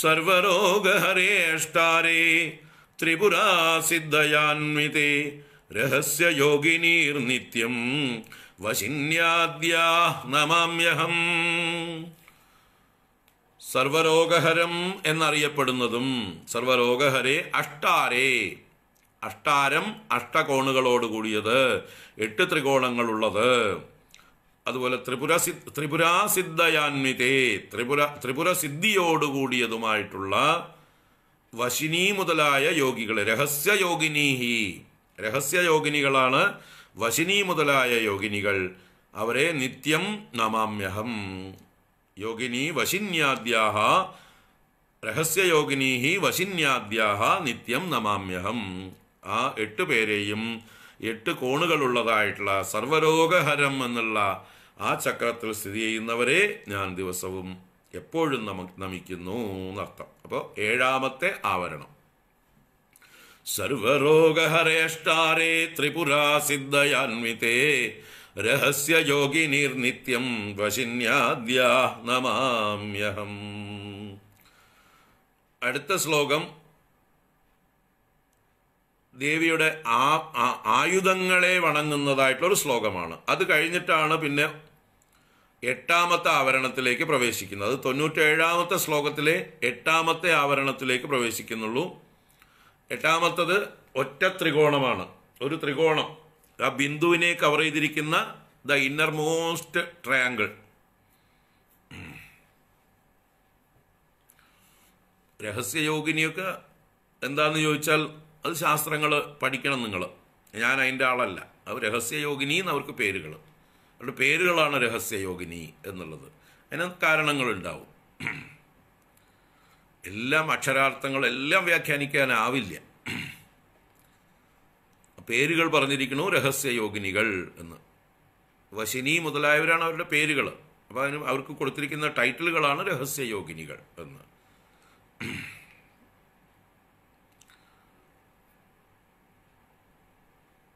സർവരോഗഹരേഷ്ടാരേ ത്രിപുരാസിദ്ധയാന്വിതേ രഹസ്യയോഗിനീർനിത്യം വശിന്യാദ്യാ നമാമ്യഹം സർവരോഗഹരം എന്നറിയപ്പെടുന്നതും സർവരോഗഹരേ അഷ്ടാരേ അഷ്ടാരം അഷ്ടകോണുകളോട് കൂടിയത് എട്ട് ത്രികോണങ്ങളുള്ളത് അതുപോലെ ത്രിപുര സി സിദ്ധയാന്വിതേ ത്രിപുര ത്രിപുര സിദ്ധിയോടുകൂടിയതുമായിട്ടുള്ള വശിനി മുതലായ യോഗികളെ രഹസ്യ യോഗിനികളാണ് വശിനി മുതലായ യോഗിനികൾ അവരെ നിത്യം നമാമ്യഹം യോഗിനി വശിന്യാദ്യാഹ യോഗിനീഹി വശിന്യാദ്യാഹ നിത്യം നമാമ്യഹം ആ എട്ട് പേരെയും എട്ട് കോണുകളുള്ളതായിട്ടുള്ള സർവരോഗഹരം എന്നുള്ള ആ ചക്രത്തിൽ സ്ഥിതി ചെയ്യുന്നവരെ ഞാൻ ദിവസവും എപ്പോഴും നമ നമിക്കുന്നു എന്നർത്ഥം അപ്പോൾ ഏഴാമത്തെ ആവരണം സർവരോഗഹരേഷ്ടാരേ ത്രിപുരാ സിദ്ധയാൻവിതേ നിർനിത്യം വശിന്യാദ്യ നമാമ്യഹം അടുത്ത ശ്ലോകം ദേവിയുടെ ആ ആയുധങ്ങളെ വണങ്ങുന്നതായിട്ടുള്ള ഒരു ശ്ലോകമാണ് അത് കഴിഞ്ഞിട്ടാണ് പിന്നെ എട്ടാമത്തെ ആവരണത്തിലേക്ക് പ്രവേശിക്കുന്നത് തൊണ്ണൂറ്റേഴാമത്തെ ശ്ലോകത്തിലെ എട്ടാമത്തെ ആവരണത്തിലേക്ക് പ്രവേശിക്കുന്നുള്ളൂ എട്ടാമത്തത് ഒറ്റ ത്രികോണമാണ് ഒരു ത്രികോണം ആ ബിന്ദുവിനെ കവർ ചെയ്തിരിക്കുന്ന ദ ഇന്നർ മോസ്റ്റ് ട്രയാങ്കിൾ രഹസ്യയോഗിനിയൊക്കെ എന്താണെന്ന് ചോദിച്ചാൽ അത് ശാസ്ത്രങ്ങൾ പഠിക്കണം നിങ്ങൾ ഞാൻ അതിൻ്റെ ആളല്ല അത് രഹസ്യയോഗിനി എന്ന് അവർക്ക് പേരുകൾ അവരുടെ പേരുകളാണ് രഹസ്യയോഗിനി എന്നുള്ളത് അതിന് കാരണങ്ങളുണ്ടാവും എല്ലാം അക്ഷരാർത്ഥങ്ങളെല്ലാം വ്യാഖ്യാനിക്കാനാവില്ല പേരുകൾ പറഞ്ഞിരിക്കണു രഹസ്യയോഗിനികൾ എന്ന് വശിനി മുതലായവരാണ് അവരുടെ പേരുകൾ അപ്പോൾ അതിന് അവർക്ക് കൊടുത്തിരിക്കുന്ന ടൈറ്റിലുകളാണ് രഹസ്യയോഗിനികൾ എന്ന്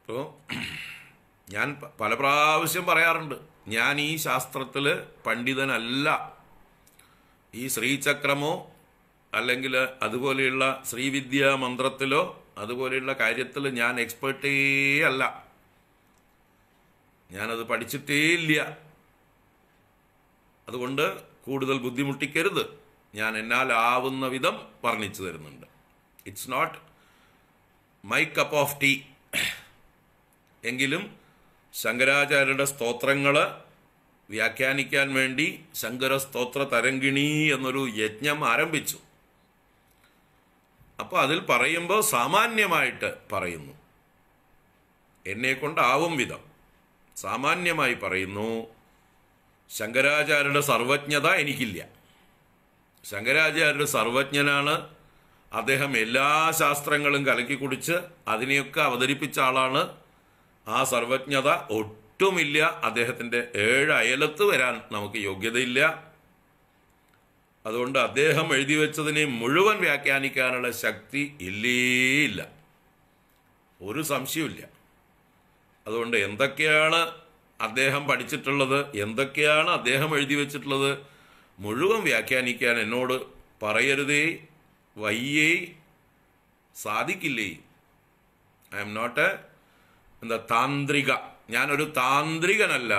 ഇപ്പോൾ ഞാൻ പല പ്രാവശ്യം പറയാറുണ്ട് ഞാൻ ഈ ശാസ്ത്രത്തിൽ പണ്ഡിതനല്ല ഈ ശ്രീചക്രമോ അല്ലെങ്കിൽ അതുപോലെയുള്ള ശ്രീവിദ്യ മന്ത്രത്തിലോ അതുപോലെയുള്ള കാര്യത്തിൽ ഞാൻ എക്സ്പേർട്ടേ അല്ല ഞാനത് പഠിച്ചിട്ടേ ഇല്ല അതുകൊണ്ട് കൂടുതൽ ബുദ്ധിമുട്ടിക്കരുത് ഞാൻ എന്നാലാവുന്ന വിധം വർണ്ണിച്ചു തരുന്നുണ്ട് it's not my cup of tea എങ്കിലും ശങ്കരാചാര്യരുടെ സ്തോത്രങ്ങൾ വ്യാഖ്യാനിക്കാൻ വേണ്ടി ശങ്കര സ്തോത്ര തരംഗിണി എന്നൊരു യജ്ഞം ആരംഭിച്ചു അപ്പോൾ അതിൽ പറയുമ്പോൾ സാമാന്യമായിട്ട് പറയുന്നു എന്നെ കൊണ്ടാവും വിധം സാമാന്യമായി പറയുന്നു ശങ്കരാചാര്യരുടെ സർവജ്ഞത എനിക്കില്ല ശങ്കരാചാര്യരുടെ സർവജ്ഞനാണ് അദ്ദേഹം എല്ലാ ശാസ്ത്രങ്ങളും കലക്കി കുടിച്ച് അതിനെയൊക്കെ അവതരിപ്പിച്ച ആളാണ് ആ സർവജ്ഞത ഒട്ടുമില്ല അദ്ദേഹത്തിൻ്റെ ഏഴ് അയലത്ത് വരാൻ നമുക്ക് യോഗ്യതയില്ല അതുകൊണ്ട് അദ്ദേഹം എഴുതി വെച്ചതിനെ മുഴുവൻ വ്യാഖ്യാനിക്കാനുള്ള ശക്തി ഇല്ലേയില്ല ഒരു സംശയമില്ല അതുകൊണ്ട് എന്തൊക്കെയാണ് അദ്ദേഹം പഠിച്ചിട്ടുള്ളത് എന്തൊക്കെയാണ് അദ്ദേഹം എഴുതി വെച്ചിട്ടുള്ളത് മുഴുവൻ വ്യാഖ്യാനിക്കാൻ എന്നോട് പറയരുതേ വയ്യേ സാധിക്കില്ലേ ഐ എം നോട്ട് എ എന്താ താന്ത്രിക ഞാനൊരു താന്ത്രികനല്ല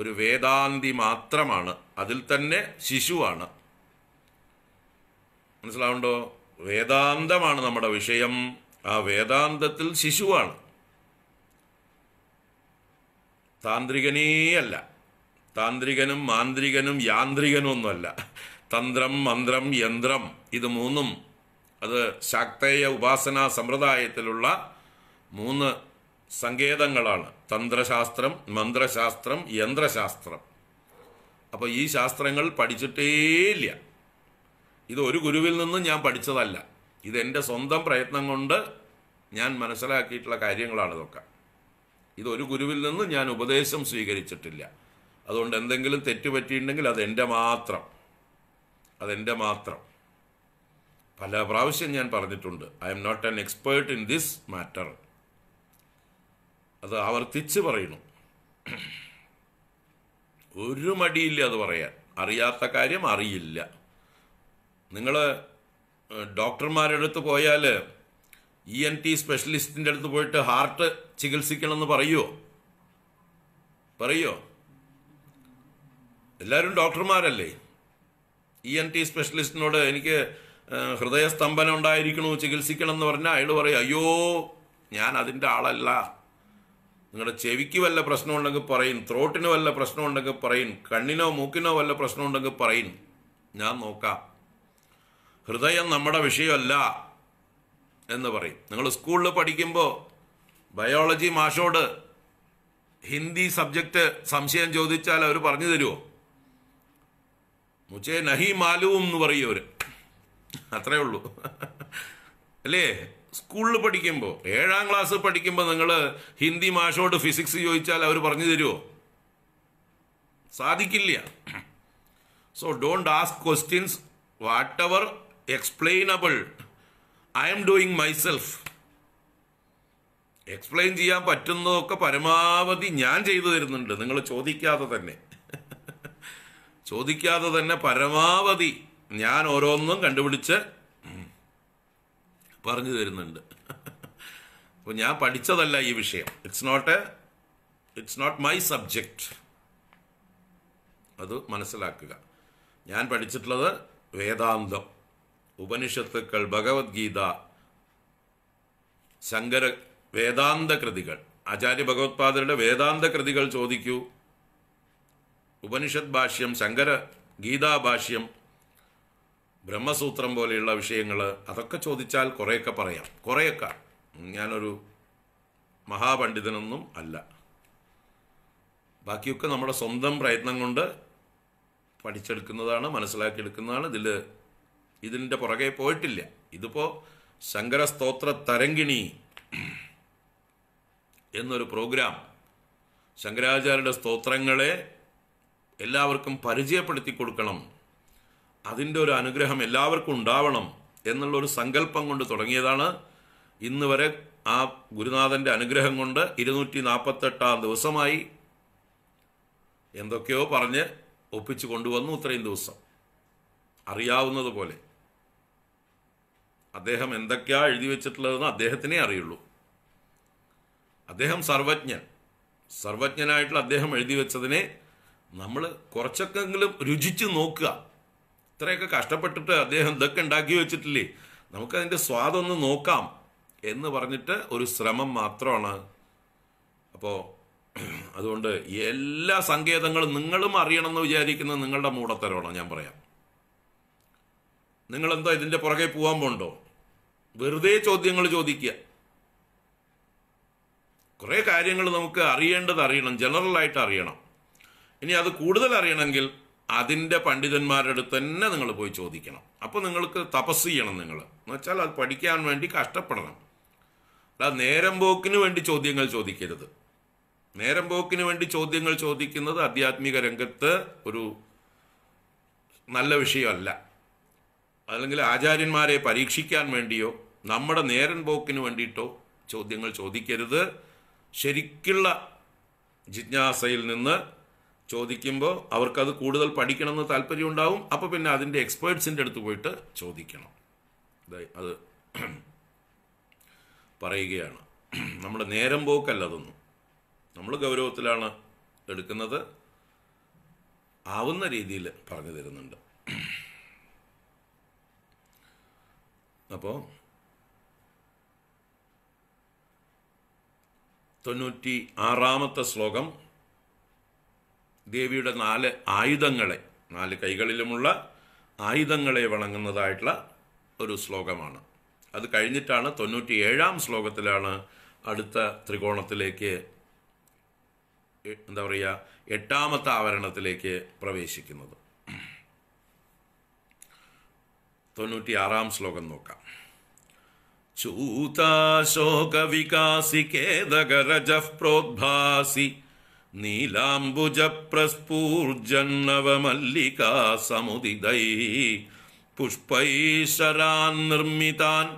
ഒരു വേദാന്തി മാത്രമാണ് അതിൽ തന്നെ ശിശുവാണ് മനസ്സിലാവുണ്ടോ വേദാന്തമാണ് നമ്മുടെ വിഷയം ആ വേദാന്തത്തിൽ ശിശുവാണ് താന്ത്രികനേ അല്ല താന്ത്രികനും മാന്ത്രികനും യാന്ത്രികനും ഒന്നുമല്ല തന്ത്രം മന്ത്രം യന്ത്രം ഇത് മൂന്നും അത് ശാക്തേയ ഉപാസനാ സമ്പ്രദായത്തിലുള്ള മൂന്ന് സങ്കേതങ്ങളാണ് തന്ത്രശാസ്ത്രം മന്ത്രശാസ്ത്രം യന്ത്രശാസ്ത്രം അപ്പോൾ ഈ ശാസ്ത്രങ്ങൾ പഠിച്ചിട്ടേയില്ല ഇത് ഒരു ഗുരുവിൽ നിന്നും ഞാൻ പഠിച്ചതല്ല എൻ്റെ സ്വന്തം പ്രയത്നം കൊണ്ട് ഞാൻ മനസ്സിലാക്കിയിട്ടുള്ള കാര്യങ്ങളാണ് ഇതൊക്കെ ഇതൊരു ഗുരുവിൽ നിന്ന് ഞാൻ ഉപദേശം സ്വീകരിച്ചിട്ടില്ല അതുകൊണ്ട് എന്തെങ്കിലും തെറ്റുപറ്റിയിട്ടുണ്ടെങ്കിൽ അതെൻ്റെ മാത്രം അതെൻ്റെ മാത്രം പല പ്രാവശ്യം ഞാൻ പറഞ്ഞിട്ടുണ്ട് I'm not an expert in this matter അത് ആവർത്തിച്ച് പറയുന്നു ഒരു മടിയില്ല അത് പറയാൻ അറിയാത്ത കാര്യം അറിയില്ല നിങ്ങൾ ഡോക്ടർമാരുടെ അടുത്ത് പോയാൽ ഇ എൻ ടി സ്പെഷ്യലിസ്റ്റിൻ്റെ അടുത്ത് പോയിട്ട് ഹാർട്ട് ചികിത്സിക്കണമെന്ന് പറയോ പറയോ എല്ലാവരും ഡോക്ടർമാരല്ലേ ഇ എൻ ടി സ്പെഷ്യലിസ്റ്റിനോട് എനിക്ക് ഹൃദയസ്തംഭനം ഉണ്ടായിരിക്കണോ ചികിത്സിക്കണം എന്ന് പറഞ്ഞാൽ അയാൾ പറയും അയ്യോ ഞാൻ അതിൻ്റെ ആളല്ല നിങ്ങളുടെ ചെവിക്ക് വല്ല പ്രശ്നമുണ്ടെങ്കിൽ പറയും ത്രോട്ടിന് വല്ല പ്രശ്നമുണ്ടെങ്കിൽ പറയും കണ്ണിനോ മൂക്കിനോ വല്ല പ്രശ്നമുണ്ടെങ്കിൽ പറയും ഞാൻ നോക്കാം ഹൃദയം നമ്മുടെ വിഷയമല്ല എന്ന് പറയും നിങ്ങൾ സ്കൂളിൽ പഠിക്കുമ്പോൾ ബയോളജി മാഷോട് ഹിന്ദി സബ്ജക്റ്റ് സംശയം ചോദിച്ചാൽ അവർ പറഞ്ഞു തരുമോ മുച്ചേ നഹി മാലുവും എന്ന് പറയും അവർ അത്രേ ഉള്ളൂ അല്ലേ സ്കൂളിൽ പഠിക്കുമ്പോൾ ഏഴാം ക്ലാസ് പഠിക്കുമ്പോൾ നിങ്ങൾ ഹിന്ദി മാഷോട് ഫിസിക്സ് ചോദിച്ചാൽ അവർ പറഞ്ഞു തരുമോ സാധിക്കില്ല so don't ask questions whatever explainable I'm doing myself explain ചെയ്യാൻ പറ്റുന്നതൊക്കെ പരമാവധി ഞാൻ ചെയ്തു തരുന്നുണ്ട് നിങ്ങൾ ചോദിക്കാതെ തന്നെ ചോദിക്കാതെ തന്നെ പരമാവധി ഞാൻ ഓരോന്നും കണ്ടുപിടിച്ച് പറഞ്ഞു തരുന്നുണ്ട് അപ്പോൾ ഞാൻ പഠിച്ചതല്ല ഈ വിഷയം it's not a it's not my subject അത് മനസ്സിലാക്കുക ഞാൻ പഠിച്ചിട്ടുള്ളത് വേദാന്തം ഉപനിഷത്തുക്കൾ ഭഗവത്ഗീത ശങ്കര വേദാന്ത കൃതികൾ ആചാര്യ ഭഗവത്പാദരുടെ വേദാന്ത കൃതികൾ ചോദിക്കൂ ഉപനിഷത് ഭാഷ്യം ശങ്കര ഗീതാഭാഷ്യം ബ്രഹ്മസൂത്രം പോലെയുള്ള വിഷയങ്ങൾ അതൊക്കെ ചോദിച്ചാൽ കുറേയൊക്കെ പറയാം കുറേയൊക്കെ ഞാനൊരു മഹാപണ്ഡിതനൊന്നും അല്ല ബാക്കിയൊക്കെ നമ്മുടെ സ്വന്തം പ്രയത്നം കൊണ്ട് പഠിച്ചെടുക്കുന്നതാണ് മനസ്സിലാക്കിയെടുക്കുന്നതാണ് ഇതിൽ ഇതിൻ്റെ പുറകെ പോയിട്ടില്ല ഇതിപ്പോൾ ശങ്കരസ്തോത്ര തരങ്കിണി എന്നൊരു പ്രോഗ്രാം ശങ്കരാചാര്യരുടെ സ്തോത്രങ്ങളെ എല്ലാവർക്കും പരിചയപ്പെടുത്തി കൊടുക്കണം അതിൻ്റെ ഒരു അനുഗ്രഹം എല്ലാവർക്കും ഉണ്ടാവണം എന്നുള്ള ഒരു സങ്കല്പം കൊണ്ട് തുടങ്ങിയതാണ് ഇന്ന് വരെ ആ ഗുരുനാഥൻ്റെ അനുഗ്രഹം കൊണ്ട് ഇരുന്നൂറ്റി നാൽപ്പത്തെട്ടാം ദിവസമായി എന്തൊക്കെയോ പറഞ്ഞ് ഒപ്പിച്ചു കൊണ്ടുവന്നു ഇത്രയും ദിവസം അറിയാവുന്നതുപോലെ അദ്ദേഹം എന്തൊക്കെയാ എഴുതി വെച്ചിട്ടുള്ളതെന്ന് അദ്ദേഹത്തിനെ അറിയുള്ളൂ അദ്ദേഹം സർവജ്ഞൻ സർവജ്ഞനായിട്ടുള്ള അദ്ദേഹം എഴുതി വെച്ചതിനെ നമ്മൾ കുറച്ചൊക്കെങ്കിലും രുചിച്ച് നോക്കുക ഇത്രയൊക്കെ കഷ്ടപ്പെട്ടിട്ട് അദ്ദേഹം ഇതൊക്കെ ഉണ്ടാക്കി വെച്ചിട്ടില്ലേ നമുക്കതിൻ്റെ സ്വാദൊന്ന് നോക്കാം എന്ന് പറഞ്ഞിട്ട് ഒരു ശ്രമം മാത്രമാണ് അപ്പോൾ അതുകൊണ്ട് എല്ലാ സങ്കേതങ്ങളും നിങ്ങളും അറിയണമെന്ന് വിചാരിക്കുന്ന നിങ്ങളുടെ മൂടത്തരമാണോ ഞാൻ പറയാം നിങ്ങളെന്തോ ഇതിൻ്റെ പുറകെ പോകാൻ പോണ്ടോ വെറുതെ ചോദ്യങ്ങൾ ചോദിക്കുക കുറേ കാര്യങ്ങൾ നമുക്ക് അറിയേണ്ടത് അറിയണം ജനറലായിട്ട് അറിയണം ഇനി അത് കൂടുതൽ അറിയണമെങ്കിൽ അതിൻ്റെ പണ്ഡിതന്മാരുടെ അടുത്ത് തന്നെ നിങ്ങൾ പോയി ചോദിക്കണം അപ്പോൾ നിങ്ങൾക്ക് തപസ് ചെയ്യണം നിങ്ങൾ എന്ന് വെച്ചാൽ അത് പഠിക്കാൻ വേണ്ടി കഷ്ടപ്പെടണം അല്ല നേരം പോക്കിന് വേണ്ടി ചോദ്യങ്ങൾ ചോദിക്കരുത് നേരം പോക്കിന് വേണ്ടി ചോദ്യങ്ങൾ ചോദിക്കുന്നത് ആധ്യാത്മിക രംഗത്ത് ഒരു നല്ല വിഷയമല്ല അല്ലെങ്കിൽ ആചാര്യന്മാരെ പരീക്ഷിക്കാൻ വേണ്ടിയോ നമ്മുടെ നേരം പോക്കിന് വേണ്ടിയിട്ടോ ചോദ്യങ്ങൾ ചോദിക്കരുത് ശരിക്കുള്ള ജിജ്ഞാസയിൽ നിന്ന് ചോദിക്കുമ്പോൾ അവർക്കത് കൂടുതൽ പഠിക്കണമെന്ന് താല്പര്യം ഉണ്ടാവും അപ്പോൾ പിന്നെ അതിൻ്റെ എക്സ്പേർട്സിൻ്റെ അടുത്ത് പോയിട്ട് ചോദിക്കണം അത് പറയുകയാണ് നമ്മുടെ നേരം പോക്കല്ല അതൊന്നും നമ്മൾ ഗൗരവത്തിലാണ് എടുക്കുന്നത് ആവുന്ന രീതിയിൽ പറഞ്ഞു തരുന്നുണ്ട് അപ്പോൾ തൊണ്ണൂറ്റി ആറാമത്തെ ശ്ലോകം ദേവിയുടെ നാല് ആയുധങ്ങളെ നാല് കൈകളിലുമുള്ള ആയുധങ്ങളെ വണങ്ങുന്നതായിട്ടുള്ള ഒരു ശ്ലോകമാണ് അത് കഴിഞ്ഞിട്ടാണ് തൊണ്ണൂറ്റി ഏഴാം ശ്ലോകത്തിലാണ് അടുത്ത ത്രികോണത്തിലേക്ക് എന്താ പറയുക എട്ടാമത്തെ ആവരണത്തിലേക്ക് പ്രവേശിക്കുന്നത് തൊണ്ണൂറ്റി ആറാം ശ്ലോകം നോക്കാം ചൂതാശോകവികാസി കേതകരജ പ്രോദ്ഭാസി नीलाम्बुजप्रस्फूर्जन्नवमल्लिका समुदिदैः पुष्पैः शरान् निर्मितान्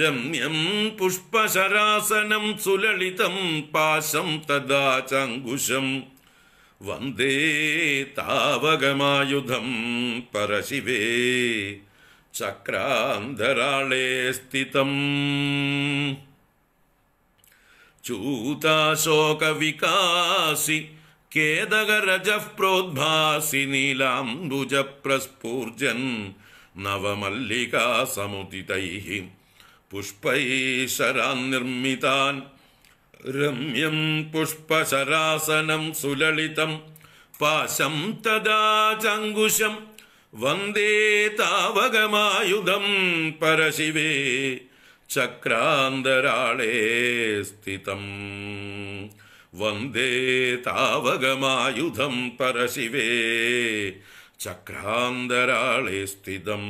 रम्यम् पुष्पशरासनं सुललितम् पाशम् तदा चङ्कुशम् वन्दे तावगमायुधम् परशिवे चक्रान्धराळे स्थितम् चूताशोक नीलांबुज प्रस्फूर्जन नवमल्लिका समुदित पुष्प शरा निर्मता रम्यं पुष्पशरासनं सुललितं पाशं तदा चङ्गुशं वंदे तवगमायुधम परशिवे ചക്രാന്തരാളേ സ്ഥിതം വന്ദേ താവകമായുധം പരശിവേ ചക്രാന്തരാളെ സ്ഥിതം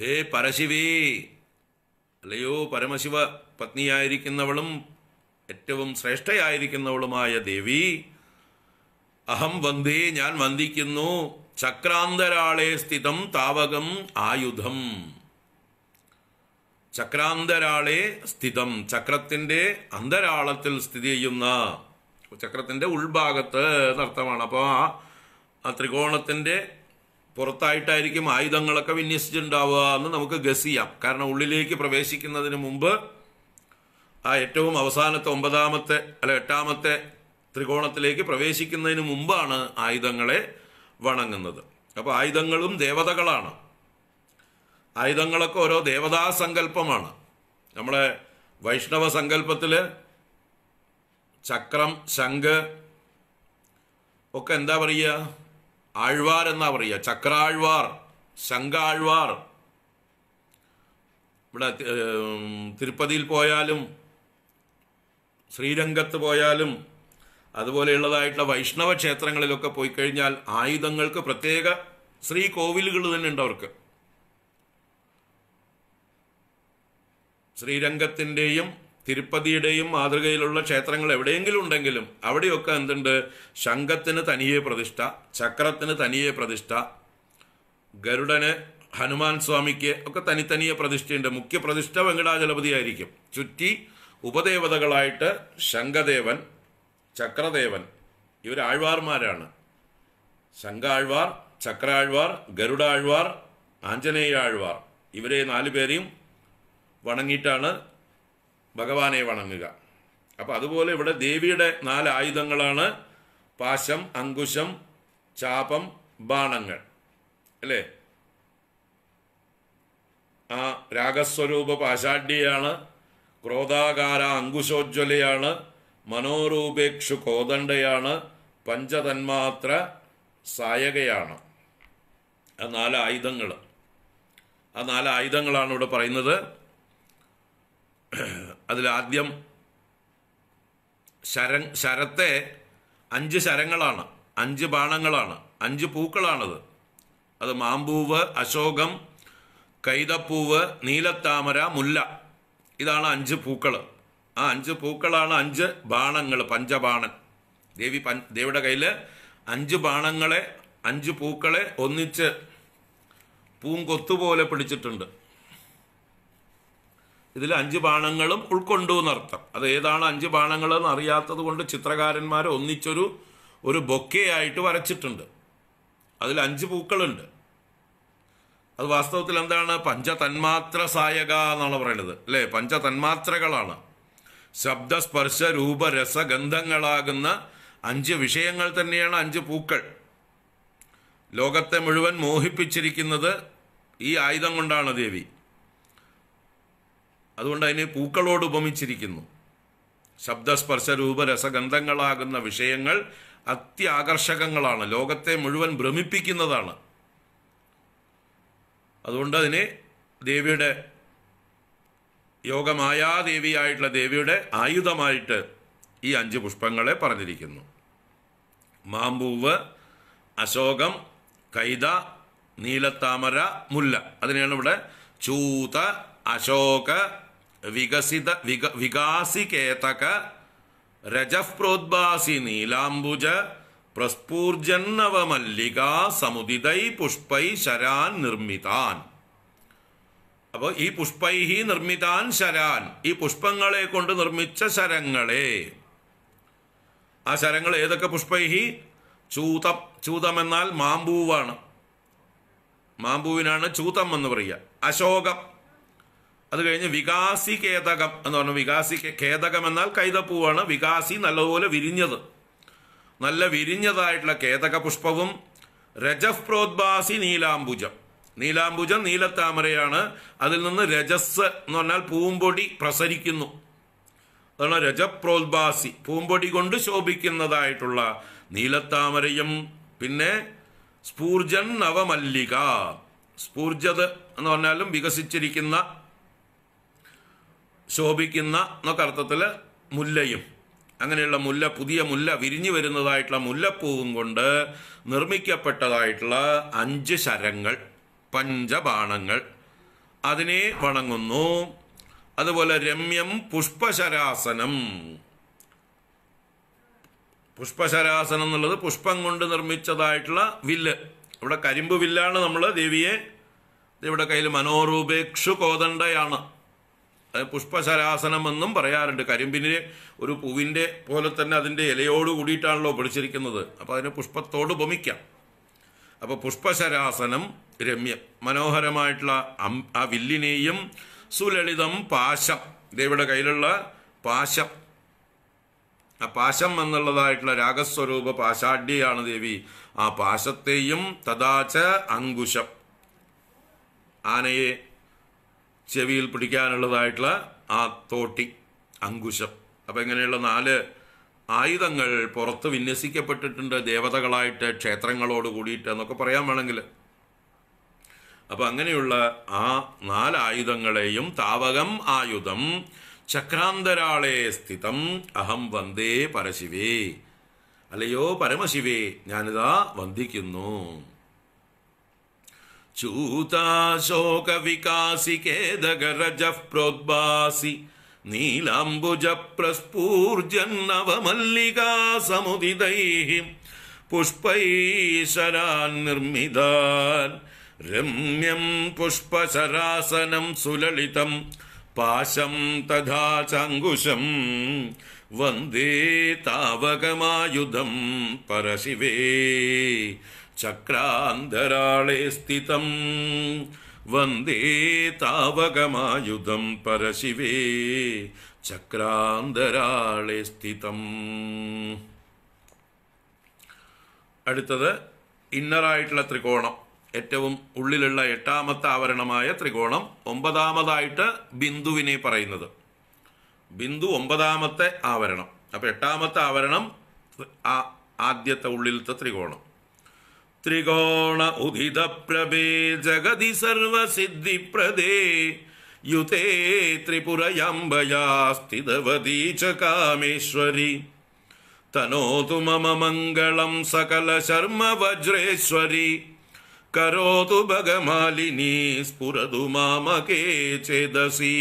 ഹേ പരശിവേ അല്ലയോ പരമശിവ പത്നിയായിരിക്കുന്നവളും ഏറ്റവും ശ്രേഷ്ഠയായിരിക്കുന്നവളുമായ ദേവി അഹം വന്ദേ ഞാൻ വന്ദിക്കുന്നു ചക്രാന്തരാളെ സ്ഥിതം താവകം ആയുധം ചക്രാന്തരാളെ സ്ഥിതം ചക്രത്തിന്റെ അന്തരാളത്തിൽ സ്ഥിതി ചെയ്യുന്ന ചക്രത്തിന്റെ ഉൾഭാഗത്ത് എന്നർത്ഥമാണ് അപ്പോൾ ആ ത്രികോണത്തിന്റെ പുറത്തായിട്ടായിരിക്കും ആയുധങ്ങളൊക്കെ വിന്യസിച്ചിട്ടുണ്ടാവുക എന്ന് നമുക്ക് ഗസ് ചെയ്യാം കാരണം ഉള്ളിലേക്ക് പ്രവേശിക്കുന്നതിന് മുമ്പ് ആ ഏറ്റവും അവസാനത്തെ ഒമ്പതാമത്തെ അല്ല എട്ടാമത്തെ ത്രികോണത്തിലേക്ക് പ്രവേശിക്കുന്നതിന് മുമ്പാണ് ആയുധങ്ങളെ വണങ്ങുന്നത് അപ്പോൾ ആയുധങ്ങളും ദേവതകളാണ് ആയുധങ്ങളൊക്കെ ഓരോ ദേവതാ സങ്കല്പമാണ് നമ്മളെ വൈഷ്ണവ സങ്കല്പത്തില് ചക്രം ശംഖ് ഒക്കെ എന്താ പറയുക ആഴ്വാർ എന്നാ പറയുക ചക്രാഴ്വാർ ശംഖാഴ്വാർ ഇവിടെ തിരുപ്പതിയിൽ പോയാലും ശ്രീരംഗത്ത് പോയാലും അതുപോലെയുള്ളതായിട്ടുള്ള വൈഷ്ണവ ക്ഷേത്രങ്ങളിലൊക്കെ പോയി കഴിഞ്ഞാൽ ആയുധങ്ങൾക്ക് പ്രത്യേക ശ്രീ കോവിലുകൾ തന്നെ ഉണ്ട് അവർക്ക് ശ്രീരംഗത്തിൻ്റെയും തിരുപ്പതിയുടെയും മാതൃകയിലുള്ള ക്ഷേത്രങ്ങൾ എവിടെയെങ്കിലും ഉണ്ടെങ്കിലും അവിടെയൊക്കെ എന്തുണ്ട് ശംഖത്തിന് തനിയെ പ്രതിഷ്ഠ ചക്രത്തിന് തനിയെ പ്രതിഷ്ഠ ഗരുഡന് ഹനുമാൻ സ്വാമിക്ക് ഒക്കെ തനിത്തനിയെ പ്രതിഷ്ഠയുണ്ട് മുഖ്യ പ്രതിഷ്ഠ വെങ്കടാചലപതി ആയിരിക്കും ചുറ്റി ഉപദേവതകളായിട്ട് ശംഖദേവൻ ചക്രദേവൻ ഇവരാഴ്വാർമാരാണ് ശങ്കാഴ്വാർ ചക്രാഴ്വാർ ഗരുഡാഴ്വാർ ആഞ്ജനേയ ആഴ്വാർ ഇവരെ നാലുപേരെയും വണങ്ങിയിട്ടാണ് ഭഗവാനെ വണങ്ങുക അപ്പം അതുപോലെ ഇവിടെ ദേവിയുടെ നാല് ആയുധങ്ങളാണ് പാശം അങ്കുശം ചാപം ബാണങ്ങൾ അല്ലേ ആ രാഗസ്വരൂപ പാശാഢ്യയാണ് ക്രോധാകാര അങ്കുശോജ്വലയാണ് മനോരൂപേക്ഷു കോദണ്ഡയാണ് പഞ്ചതന്മാത്ര സായകയാണ് ആ നാല് ആയുധങ്ങൾ ആ നാല് ആയുധങ്ങളാണ് ഇവിടെ പറയുന്നത് അതിലാദ്യം ശര ശരത്തെ അഞ്ച് ശരങ്ങളാണ് അഞ്ച് ബാണങ്ങളാണ് അഞ്ച് പൂക്കളാണത് അത് മാമ്പൂവ് അശോകം കൈതപ്പൂവ് നീലത്താമര മുല്ല ഇതാണ് അഞ്ച് പൂക്കൾ ആ അഞ്ച് പൂക്കളാണ് അഞ്ച് ബാണങ്ങൾ പഞ്ചബാണൻ ദേവി പ ദേവിയുടെ കയ്യിൽ അഞ്ച് ബാണങ്ങളെ അഞ്ച് പൂക്കളെ ഒന്നിച്ച് പൂങ്കൊത്തുപോലെ പിടിച്ചിട്ടുണ്ട് ഇതിൽ അഞ്ച് ബാണങ്ങളും ഉൾക്കൊണ്ടു എന്നർത്ഥം അത് ഏതാണ് അഞ്ച് ബാണങ്ങളെന്ന് അറിയാത്തത് കൊണ്ട് ചിത്രകാരന്മാർ ഒന്നിച്ചൊരു ഒരു ബൊക്കെയായിട്ട് വരച്ചിട്ടുണ്ട് അതിൽ അഞ്ച് പൂക്കളുണ്ട് അത് വാസ്തവത്തിൽ എന്താണ് പഞ്ചതന്മാത്ര സായക എന്നാണ് പറയുന്നത് അല്ലേ പഞ്ചതന്മാത്രകളാണ് ശബ്ദസ്പർശ രൂപ രസഗന്ധങ്ങളാകുന്ന അഞ്ച് വിഷയങ്ങൾ തന്നെയാണ് അഞ്ച് പൂക്കൾ ലോകത്തെ മുഴുവൻ മോഹിപ്പിച്ചിരിക്കുന്നത് ഈ ആയുധം കൊണ്ടാണ് ദേവി അതുകൊണ്ട് അതിനെ പൂക്കളോട് ഉപമിച്ചിരിക്കുന്നു ശബ്ദസ്പർശ രൂപ രസഗന്ധങ്ങളാകുന്ന വിഷയങ്ങൾ അത്യാകർഷകങ്ങളാണ് ലോകത്തെ മുഴുവൻ ഭ്രമിപ്പിക്കുന്നതാണ് അതുകൊണ്ട് അതിനെ ദേവിയുടെ യോഗമായാദേവിയായിട്ടുള്ള ദേവിയുടെ ആയുധമായിട്ട് ഈ അഞ്ച് പുഷ്പങ്ങളെ പറഞ്ഞിരിക്കുന്നു മാമ്പൂവ് അശോകം കൈത നീലത്താമര മുല്ല അതിനെയാണ് ഇവിടെ ചൂത അശോക വികസിത വിക വികാസികേതക രജഃപ്രോദ്ഭാസി നീലാംബുജ പ്രസ്ഫൂർജന്നവമല്ലിക സമുദിതൈ പുഷ്പൈ ശരാൻ നിർമ്മിതാൻ അപ്പോൾ ഈ പുഷ്പൈഹി നിർമ്മിതാൻ ശരാൻ ഈ പുഷ്പങ്ങളെ കൊണ്ട് നിർമ്മിച്ച ശരങ്ങളെ ആ ശരങ്ങൾ ഏതൊക്കെ പുഷ്പൈഹി ചൂതം ചൂതം എന്നാൽ മാമ്പൂവാണ് മാമ്പൂവിനാണ് ചൂതം എന്ന് പറയുക അശോകം അത് കഴിഞ്ഞ് വികാസി കേതകം എന്ന് പറഞ്ഞു വികാസി കേതകം എന്നാൽ കൈതപ്പൂവാണ് വികാസി നല്ലപോലെ വിരിഞ്ഞത് നല്ല വിരിഞ്ഞതായിട്ടുള്ള കേതക പുഷ്പവും രജപ്രോദ്ഭാസി നീലാംബുജം നീലാംബുജം നീലത്താമരയാണ് അതിൽ നിന്ന് രജസ് എന്ന് പറഞ്ഞാൽ പൂമ്പൊടി പ്രസരിക്കുന്നു അതാണ് രജപ്രോത്ഭാസി പൂമ്പൊടി കൊണ്ട് ശോഭിക്കുന്നതായിട്ടുള്ള നീലത്താമരയും പിന്നെ സ്ഫൂർജൻ നവമല്ലിക സ്ഫൂർജത് എന്ന് പറഞ്ഞാലും വികസിച്ചിരിക്കുന്ന ശോഭിക്കുന്ന എന്നൊക്കെ അർത്ഥത്തിൽ മുല്ലയും അങ്ങനെയുള്ള മുല്ല പുതിയ മുല്ല വിരിഞ്ഞു വരുന്നതായിട്ടുള്ള മുല്ലപ്പൂവും കൊണ്ട് നിർമ്മിക്കപ്പെട്ടതായിട്ടുള്ള അഞ്ച് ശരങ്ങൾ പഞ്ചബാണങ്ങൾ അതിനെ വണങ്ങുന്നു അതുപോലെ രമ്യം പുഷ്പശരാസനം പുഷ്പശരാസനം എന്നുള്ളത് പുഷ്പം കൊണ്ട് നിർമ്മിച്ചതായിട്ടുള്ള വില്ല് ഇവിടെ കരിമ്പ് വില്ലാണ് നമ്മൾ ദേവിയെ ഇവിടെ കയ്യിൽ മനോരൂപേക്ഷു കോതണ്ടയാണ് അത് പുഷ്പശരാസനം എന്നും പറയാറുണ്ട് കരിമ്പിനെ ഒരു പൂവിൻ്റെ പോലെ തന്നെ അതിൻ്റെ ഇലയോട് കൂടിയിട്ടാണല്ലോ പിടിച്ചിരിക്കുന്നത് അപ്പോൾ അതിനെ പുഷ്പത്തോട് ഉപമിക്കാം അപ്പോൾ പുഷ്പശരാസനം രമ്യം മനോഹരമായിട്ടുള്ള ആ വില്ലിനെയും സുലളിതം പാശം ദേവിയുടെ കയ്യിലുള്ള പാശം ആ പാശം എന്നുള്ളതായിട്ടുള്ള രാഗസ്വരൂപ പാശാഢ്യയാണ് ദേവി ആ പാശത്തെയും തഥാച അങ്കുശം ആനയെ ചെവിയിൽ പിടിക്കാനുള്ളതായിട്ടുള്ള ആ തോട്ടി അങ്കുശം അപ്പൊ ഇങ്ങനെയുള്ള നാല് ആയുധങ്ങൾ പുറത്ത് വിന്യസിക്കപ്പെട്ടിട്ടുണ്ട് ദേവതകളായിട്ട് ക്ഷേത്രങ്ങളോട് കൂടിയിട്ട് എന്നൊക്കെ പറയാൻ വേണമെങ്കിൽ അപ്പം അങ്ങനെയുള്ള ആ നാല് ആയുധങ്ങളെയും താവകം ആയുധം ചക്രാന്തരാളെ സ്ഥിതം അഹം വന്ദേ പരശിവേ അല്ലയോ പരമശിവേ ഞാനിതാ വന്ദിക്കുന്നു ചൂതാശോക വികാസികേതകരജ പ്രോദ്ഭാസി नीलाम्बुजप्रस्फूर्जन्नव मल्लिका समुदिदैः पुष्पै शरान् निर्मिधाम्यम् पुष्पशरासनम् सुललितम् तथा वन्दे तावगमायुधम् परशिवे चक्रान्धराळे स्थितम् വന്ദേ താവകമായുധം പരശിവേ ചക്രാന്തരാളെ സ്ഥിതം അടുത്തത് ഇന്നറായിട്ടുള്ള ത്രികോണം ഏറ്റവും ഉള്ളിലുള്ള എട്ടാമത്തെ ആവരണമായ ത്രികോണം ഒമ്പതാമതായിട്ട് ബിന്ദുവിനെ പറയുന്നത് ബിന്ദു ഒമ്പതാമത്തെ ആവരണം അപ്പോൾ എട്ടാമത്തെ ആവരണം ആദ്യത്തെ ഉള്ളിലത്തെ ത്രികോണം त्रिकोण उदितप्रभे जगति सर्वसिद्धिप्रदे युते त्रिपुरयाम्बयास्तिदवती च कामेश्वरि तनोतु मम मङ्गलं सकलशर्म वज्रेश्वरि करोतु भगमालिनी स्फुरतु मामके चेदसी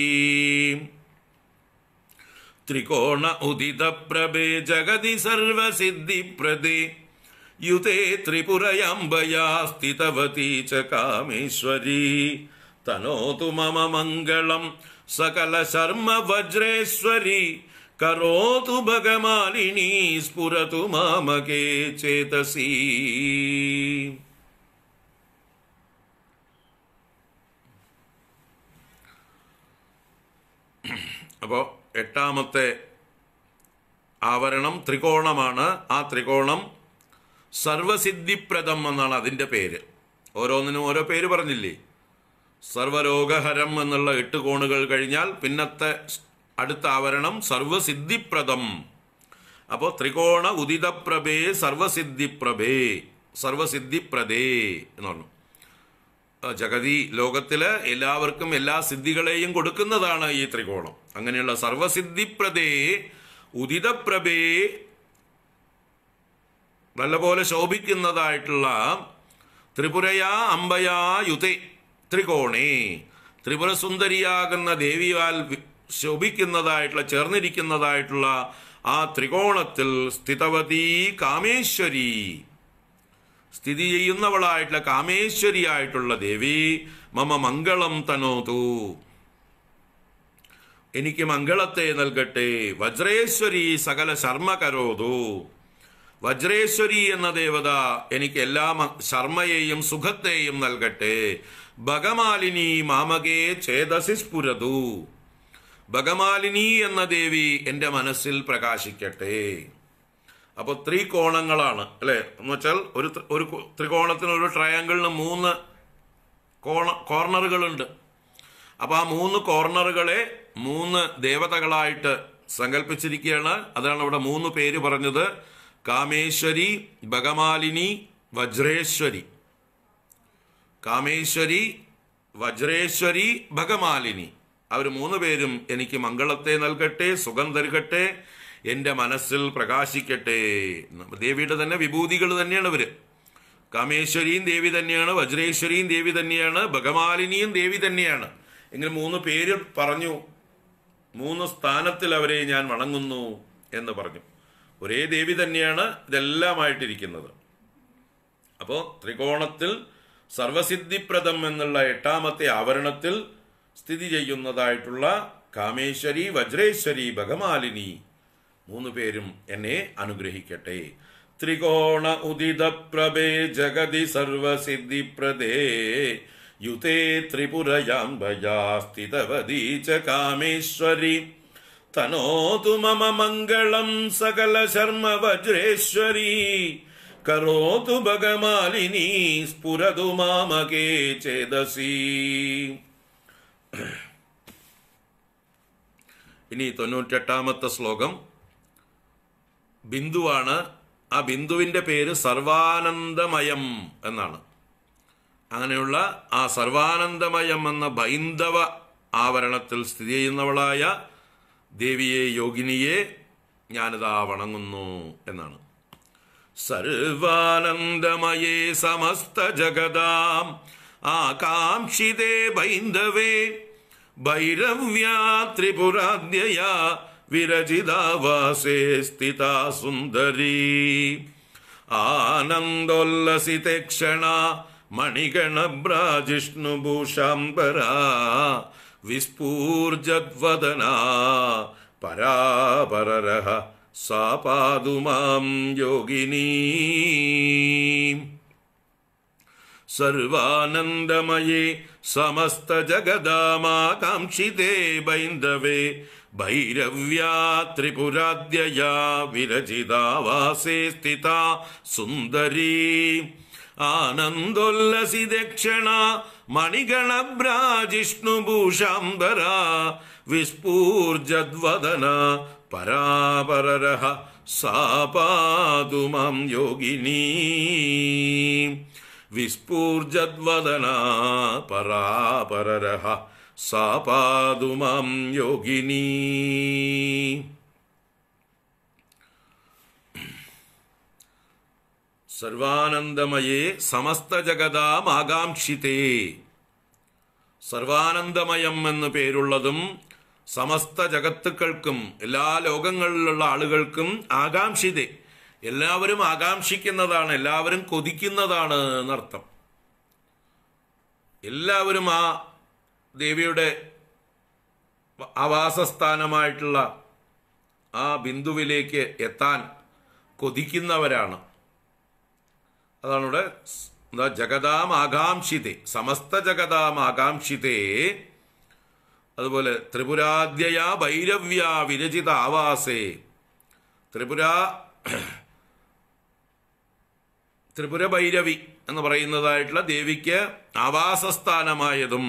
त्रिकोण उदितप्रभे जगति सर्वसिद्धिप्रदे യുതേ യുതെ സ്ഥിതവതി ച കാമേശ്വരീ തനോതു മമ മംഗളം സകല ശർമ്മ വജ്രേശ്വരീ കരോതു ഭഗമാലിനീ സ്ഫുരതു മാമകേ ചേതസി അപ്പോ എട്ടാമത്തെ ആവരണം ത്രികോണമാണ് ആ ത്രികോണം സർവസിദ്ധിപ്രദം എന്നാണ് അതിൻ്റെ പേര് ഓരോന്നിനും ഓരോ പേര് പറഞ്ഞില്ലേ സർവരോഗഹരം എന്നുള്ള എട്ട് കോണുകൾ കഴിഞ്ഞാൽ പിന്നത്തെ അടുത്ത ആവരണം സർവസിദ്ധിപ്രദം അപ്പോൾ ത്രികോണ ഉദിതപ്രഭേ സർവസിദ്ധിപ്രഭേ സർവസിദ്ധിപ്രദേ എന്ന് പറഞ്ഞു ജഗതി ലോകത്തിലെ എല്ലാവർക്കും എല്ലാ സിദ്ധികളെയും കൊടുക്കുന്നതാണ് ഈ ത്രികോണം അങ്ങനെയുള്ള സർവസിദ്ധിപ്രദേ ഉദിതപ്രഭേ നല്ലപോലെ ശോഭിക്കുന്നതായിട്ടുള്ള ത്രിപുരയാ അമ്പയാ യുതി ത്രികോണി ത്രിപുരസുന്ദരിയാകുന്ന ദേവിയാൽ ശോഭിക്കുന്നതായിട്ടുള്ള ചേർന്നിരിക്കുന്നതായിട്ടുള്ള ആ ത്രികോണത്തിൽ സ്ഥിതവതി കാമേശ്വരി സ്ഥിതി ചെയ്യുന്നവളായിട്ടുള്ള കാമേശ്വരിയായിട്ടുള്ള ദേവി മമ മംഗളം തനോതു എനിക്ക് മംഗളത്തെ നൽകട്ടെ വജ്രേശ്വരി സകല ശർമ്മ കരോതു വജ്രേശ്വരി എന്ന ദേവത എനിക്ക് എല്ലാ ശർമ്മയെയും സുഖത്തെയും നൽകട്ടെ ഭഗമാലിനി മാമകേ ചേതസി സ്ഫുരതു ഭഗമാലിനി എന്ന ദേവി എൻ്റെ മനസ്സിൽ പ്രകാശിക്കട്ടെ അപ്പോൾ ത്രികോണങ്ങളാണ് അല്ലേ എന്ന് വെച്ചാൽ ഒരു ഒരു ത്രികോണത്തിന് ഒരു ട്രയാങ്കിളിന് മൂന്ന് കോണ കോർണറുകളുണ്ട് അപ്പോൾ ആ മൂന്ന് കോർണറുകളെ മൂന്ന് ദേവതകളായിട്ട് സങ്കല്പിച്ചിരിക്കുകയാണ് അതാണ് ഇവിടെ മൂന്ന് പേര് പറഞ്ഞത് കാമേശ്വരി ഭഗമാലിനി വജ്രേശ്വരി കാമേശ്വരി വജ്രേശ്വരി ഭഗമാലിനി അവർ മൂന്ന് പേരും എനിക്ക് മംഗളത്തെ നൽകട്ടെ സുഖം തരുകട്ടെ എൻ്റെ മനസ്സിൽ പ്രകാശിക്കട്ടെ ദേവിയുടെ തന്നെ വിഭൂതികൾ തന്നെയാണ് അവർ കാമേശ്വരിയും ദേവി തന്നെയാണ് വജ്രേശ്വരിയും ദേവി തന്നെയാണ് ഭഗമാലിനിയും ദേവി തന്നെയാണ് എങ്കിൽ മൂന്ന് പേര് പറഞ്ഞു മൂന്ന് സ്ഥാനത്തിൽ അവരെ ഞാൻ വണങ്ങുന്നു എന്ന് പറഞ്ഞു ഒരേ ദേവി തന്നെയാണ് ഇതെല്ലാമായിട്ടിരിക്കുന്നത് അപ്പോൾ ത്രികോണത്തിൽ സർവസിദ്ധിപ്രദം എന്നുള്ള എട്ടാമത്തെ ആവരണത്തിൽ സ്ഥിതി ചെയ്യുന്നതായിട്ടുള്ള കാമേശ്വരി വജ്രേശ്വരി ഭഗമാലിനി മൂന്ന് പേരും എന്നെ അനുഗ്രഹിക്കട്ടെ ത്രികോണ ഉദിത പ്രഭേ ജഗതി സർവസിദ്ധിപ്രദേ യുതേ ത്രിപുരയാം സ്ഥിതവതി ച കാമേശ്വരി മംഗളം സകല ശർമ്മ വജ്രേശ്വരി करोतु ഭഗമാലിനി സ്ഫുരതു മാമകേ ചേതസി ഇനി തൊണ്ണൂറ്റെട്ടാമത്തെ ശ്ലോകം ബിന്ദുവാണ് ആ ബിന്ദുവിന്റെ പേര് സർവാനന്ദമയം എന്നാണ് അങ്ങനെയുള്ള ആ സർവാനന്ദമയം എന്ന ബൈന്ദവ ആവരണത്തിൽ സ്ഥിതി ചെയ്യുന്നവളായ ദേവിയെ യോഗിനിയെ ഞാനിതാ വണങ്ങുന്നു എന്നാണ് സർവാനന്ദമയേ സമസ്ത ജഗദാം ആകാംക്ഷിതേ ബൈന്ദവേ ഭൈരവ്യാ ത്രിപുരാദ്യ വിരചിതാവാസേ സ്ഥിത സുന്ദരീ ആനന്ദോല്ലസിതേ ക്ഷണ ബ്രാജിഷ്ണുഭൂഷാംബരാ विस्फूर्जद्वदना परापररह सा पादु मां योगिनी सर्वानन्दमये समस्त बैन्दवे भैरव्या त्रिपुराद्यया वासे स्थिता सुन्दरी आनन्दोल्लसि दक्षिणा मणिगणब्राजिष्णुभूषाम्बरा विस्फूर्जद्वदना परापरः सा मां योगिनी विस्फूर्जद्वदना परापरः सा मां योगिनी സർവാനന്ദമയേ സമസ്ത ജഗതാം ആകാംക്ഷിതേ സർവാനന്ദമയം എന്ന് പേരുള്ളതും സമസ്ത ജഗത്തുക്കൾക്കും എല്ലാ ലോകങ്ങളിലുള്ള ആളുകൾക്കും ആകാംക്ഷിതേ എല്ലാവരും ആകാംക്ഷിക്കുന്നതാണ് എല്ലാവരും കൊതിക്കുന്നതാണ് എന്നർത്ഥം എല്ലാവരും ആ ദേവിയുടെ ആവാസസ്ഥാനമായിട്ടുള്ള ആ ബിന്ദുവിലേക്ക് എത്താൻ കൊതിക്കുന്നവരാണ് അതാണ് ഇവിടെ എന്താ ജഗതാം ആകാംക്ഷിതേ സമസ്ത ജഗതാം ആകാംക്ഷിതേ അതുപോലെ ത്രിപുരാദ്യയാ ഭൈരവ്യ വിരചിത ആവാസേ ത്രിപുര ത്രിപുര ഭൈരവി എന്ന് പറയുന്നതായിട്ടുള്ള ദേവിക്ക് ആവാസസ്ഥാനമായതും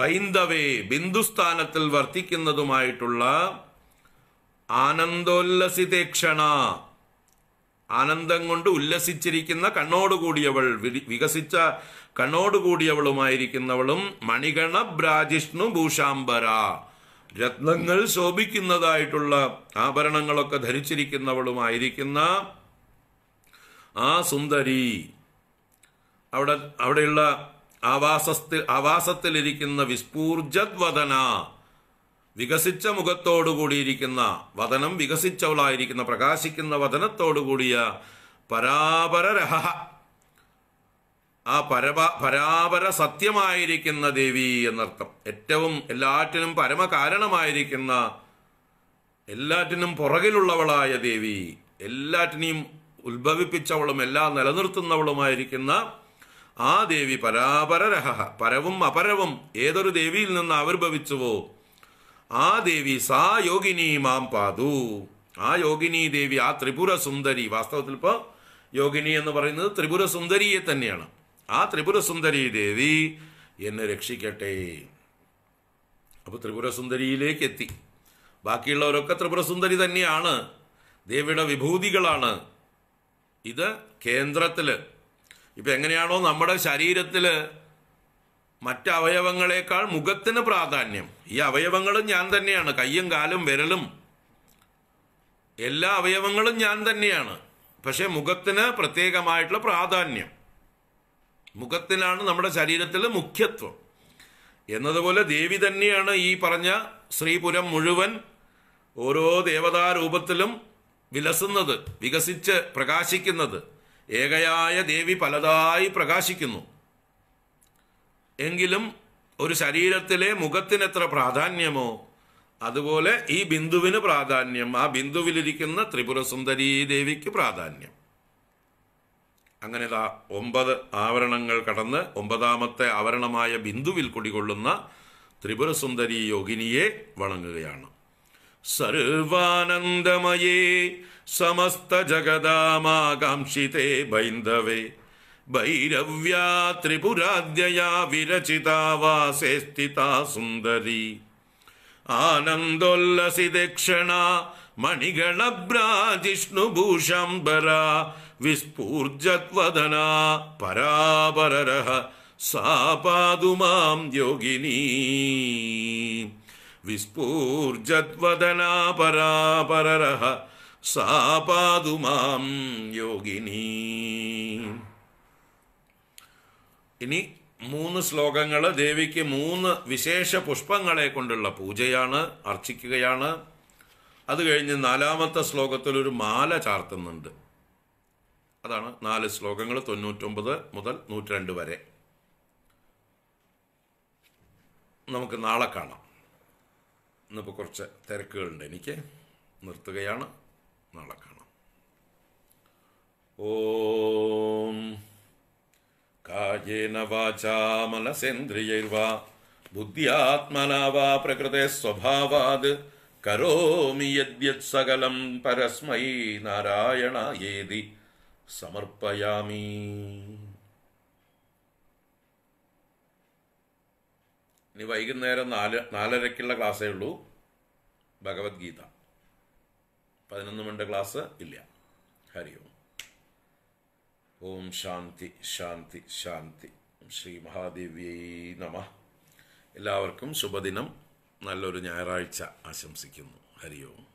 ബൈന്ദവേ ബിന്ദുസ്ഥാനത്തിൽ വർത്തിക്കുന്നതുമായിട്ടുള്ള ആനന്ദോല്ലസിതേക്ഷണ ആനന്ദം കൊണ്ട് ഉല്ലസിച്ചിരിക്കുന്ന കണ്ണോടുകൂടിയവൾ വികസിച്ച കണ്ണോടുകൂടിയവളുമായിരിക്കുന്നവളും മണികണ ബ്രാജിഷ്ണു ഭൂഷാംബര രത്നങ്ങൾ ശോഭിക്കുന്നതായിട്ടുള്ള ആഭരണങ്ങളൊക്കെ ധരിച്ചിരിക്കുന്നവളുമായിരിക്കുന്ന ആ സുന്ദരി അവിടെ അവിടെയുള്ള ആവാസത്തിൽ ആവാസത്തിലിരിക്കുന്ന വിസ്ഫൂർജദ്വദന വികസിച്ച മുഖത്തോടുകൂടിയിരിക്കുന്ന വതനം വികസിച്ചവളായിരിക്കുന്ന പ്രകാശിക്കുന്ന വതനത്തോടുകൂടിയ പരാപരരഹ ആ പരപ പരാപര സത്യമായിരിക്കുന്ന ദേവി എന്നർത്ഥം ഏറ്റവും എല്ലാറ്റിനും പരമകാരണമായിരിക്കുന്ന എല്ലാറ്റിനും പുറകിലുള്ളവളായ ദേവി എല്ലാറ്റിനെയും ഉത്ഭവിപ്പിച്ചവളും എല്ലാം നിലനിർത്തുന്നവളുമായിരിക്കുന്ന ആ ദേവി പരാപരരഹ പരവും അപരവും ഏതൊരു ദേവിയിൽ നിന്ന് ആവിർഭവിച്ചുവോ ആ ദേവി സാ യോഗിനി മാം പാതു ആ യോഗിനി ദേവി ആ ത്രിപുര സുന്ദരി വാസ്തവത്തിൽ ഇപ്പോൾ യോഗിനി എന്ന് പറയുന്നത് ത്രിപുര സുന്ദരിയെ തന്നെയാണ് ആ ത്രിപുര സുന്ദരി ദേവി എന്നെ രക്ഷിക്കട്ടെ അപ്പോൾ ത്രിപുര സുന്ദരിയിലേക്ക് എത്തി ബാക്കിയുള്ളവരൊക്കെ ത്രിപുര സുന്ദരി തന്നെയാണ് ദേവിയുടെ വിഭൂതികളാണ് ഇത് കേന്ദ്രത്തിൽ ഇപ്പൊ എങ്ങനെയാണോ നമ്മുടെ ശരീരത്തില് മറ്റ് അവയവങ്ങളെക്കാൾ മുഖത്തിന് പ്രാധാന്യം ഈ അവയവങ്ങളും ഞാൻ തന്നെയാണ് കയ്യും കാലും വിരലും എല്ലാ അവയവങ്ങളും ഞാൻ തന്നെയാണ് പക്ഷേ മുഖത്തിന് പ്രത്യേകമായിട്ടുള്ള പ്രാധാന്യം മുഖത്തിനാണ് നമ്മുടെ ശരീരത്തിൽ മുഖ്യത്വം എന്നതുപോലെ ദേവി തന്നെയാണ് ഈ പറഞ്ഞ ശ്രീപുരം മുഴുവൻ ഓരോ ദേവതാരൂപത്തിലും വിലസുന്നത് വികസിച്ച് പ്രകാശിക്കുന്നത് ഏകയായ ദേവി പലതായി പ്രകാശിക്കുന്നു എങ്കിലും ഒരു ശരീരത്തിലെ മുഖത്തിനെത്ര പ്രാധാന്യമോ അതുപോലെ ഈ ബിന്ദുവിന് പ്രാധാന്യം ആ ബിന്ദുവിലിരിക്കുന്ന ത്രിപുരസുന്ദരീ ദേവിക്ക് പ്രാധാന്യം അങ്ങനെ ദാ ഒമ്പത് ആവരണങ്ങൾ കടന്ന് ഒമ്പതാമത്തെ ആവരണമായ ബിന്ദുവിൽ കുടികൊള്ളുന്ന ത്രിപുരസുന്ദരി യോഗിനിയെ വണങ്ങുകയാണ് സർവാനന്ദമയേ സമസ്ത ജഗദാമാകാംക്ഷിതേ ബൈന്ദവേ भैरव्या त्रिपुराद्यया विरचिता वासे स्थिता सुन्दरी आनन्दोल्लसि देक्षणा जिष्णुभूषम्बरा विस्फूर्जत्वदना परापरः सा पादु मां योगिनी विस्फूर्जत्वदना परापररह सा पादु मां योगिनी ഇനി മൂന്ന് ശ്ലോകങ്ങൾ ദേവിക്ക് മൂന്ന് വിശേഷ പുഷ്പങ്ങളെ കൊണ്ടുള്ള പൂജയാണ് അർച്ചിക്കുകയാണ് അത് കഴിഞ്ഞ് നാലാമത്തെ ശ്ലോകത്തിൽ ഒരു മാല ചാർത്തുന്നുണ്ട് അതാണ് നാല് ശ്ലോകങ്ങൾ തൊണ്ണൂറ്റൊമ്പത് മുതൽ നൂറ്റിരണ്ട് വരെ നമുക്ക് നാളെ കാണാം ഇന്നിപ്പോൾ കുറച്ച് തിരക്കുകളുണ്ട് എനിക്ക് നിർത്തുകയാണ് നാളെ കാണാം ഓം കായേന വാചാ മനസേന്ദ്രിയൈർവാ ബുദ്ധ്യാത്മനാ വാ പ്രകൃതേ സ്വഭാവാത് കരോമി യദ്യത് സകലം പരസ്മൈ ഏതി സമർപ്പയാമി ഇനി വൈകുന്നേരം നാല് നാലരയ്ക്കുള്ള ക്ലാസ്സേ ഉള്ളൂ ഭഗവത്ഗീത പതിനൊന്ന് മിനിറ്റ് ക്ലാസ് ഇല്ല ഹരിയോ ഓം ശാന്തി ശാന്തി ശാന്തി ശ്രീ മഹാദേവി നമ എല്ലാവർക്കും ശുഭദിനം നല്ലൊരു ഞായറാഴ്ച ആശംസിക്കുന്നു ഹരിയോം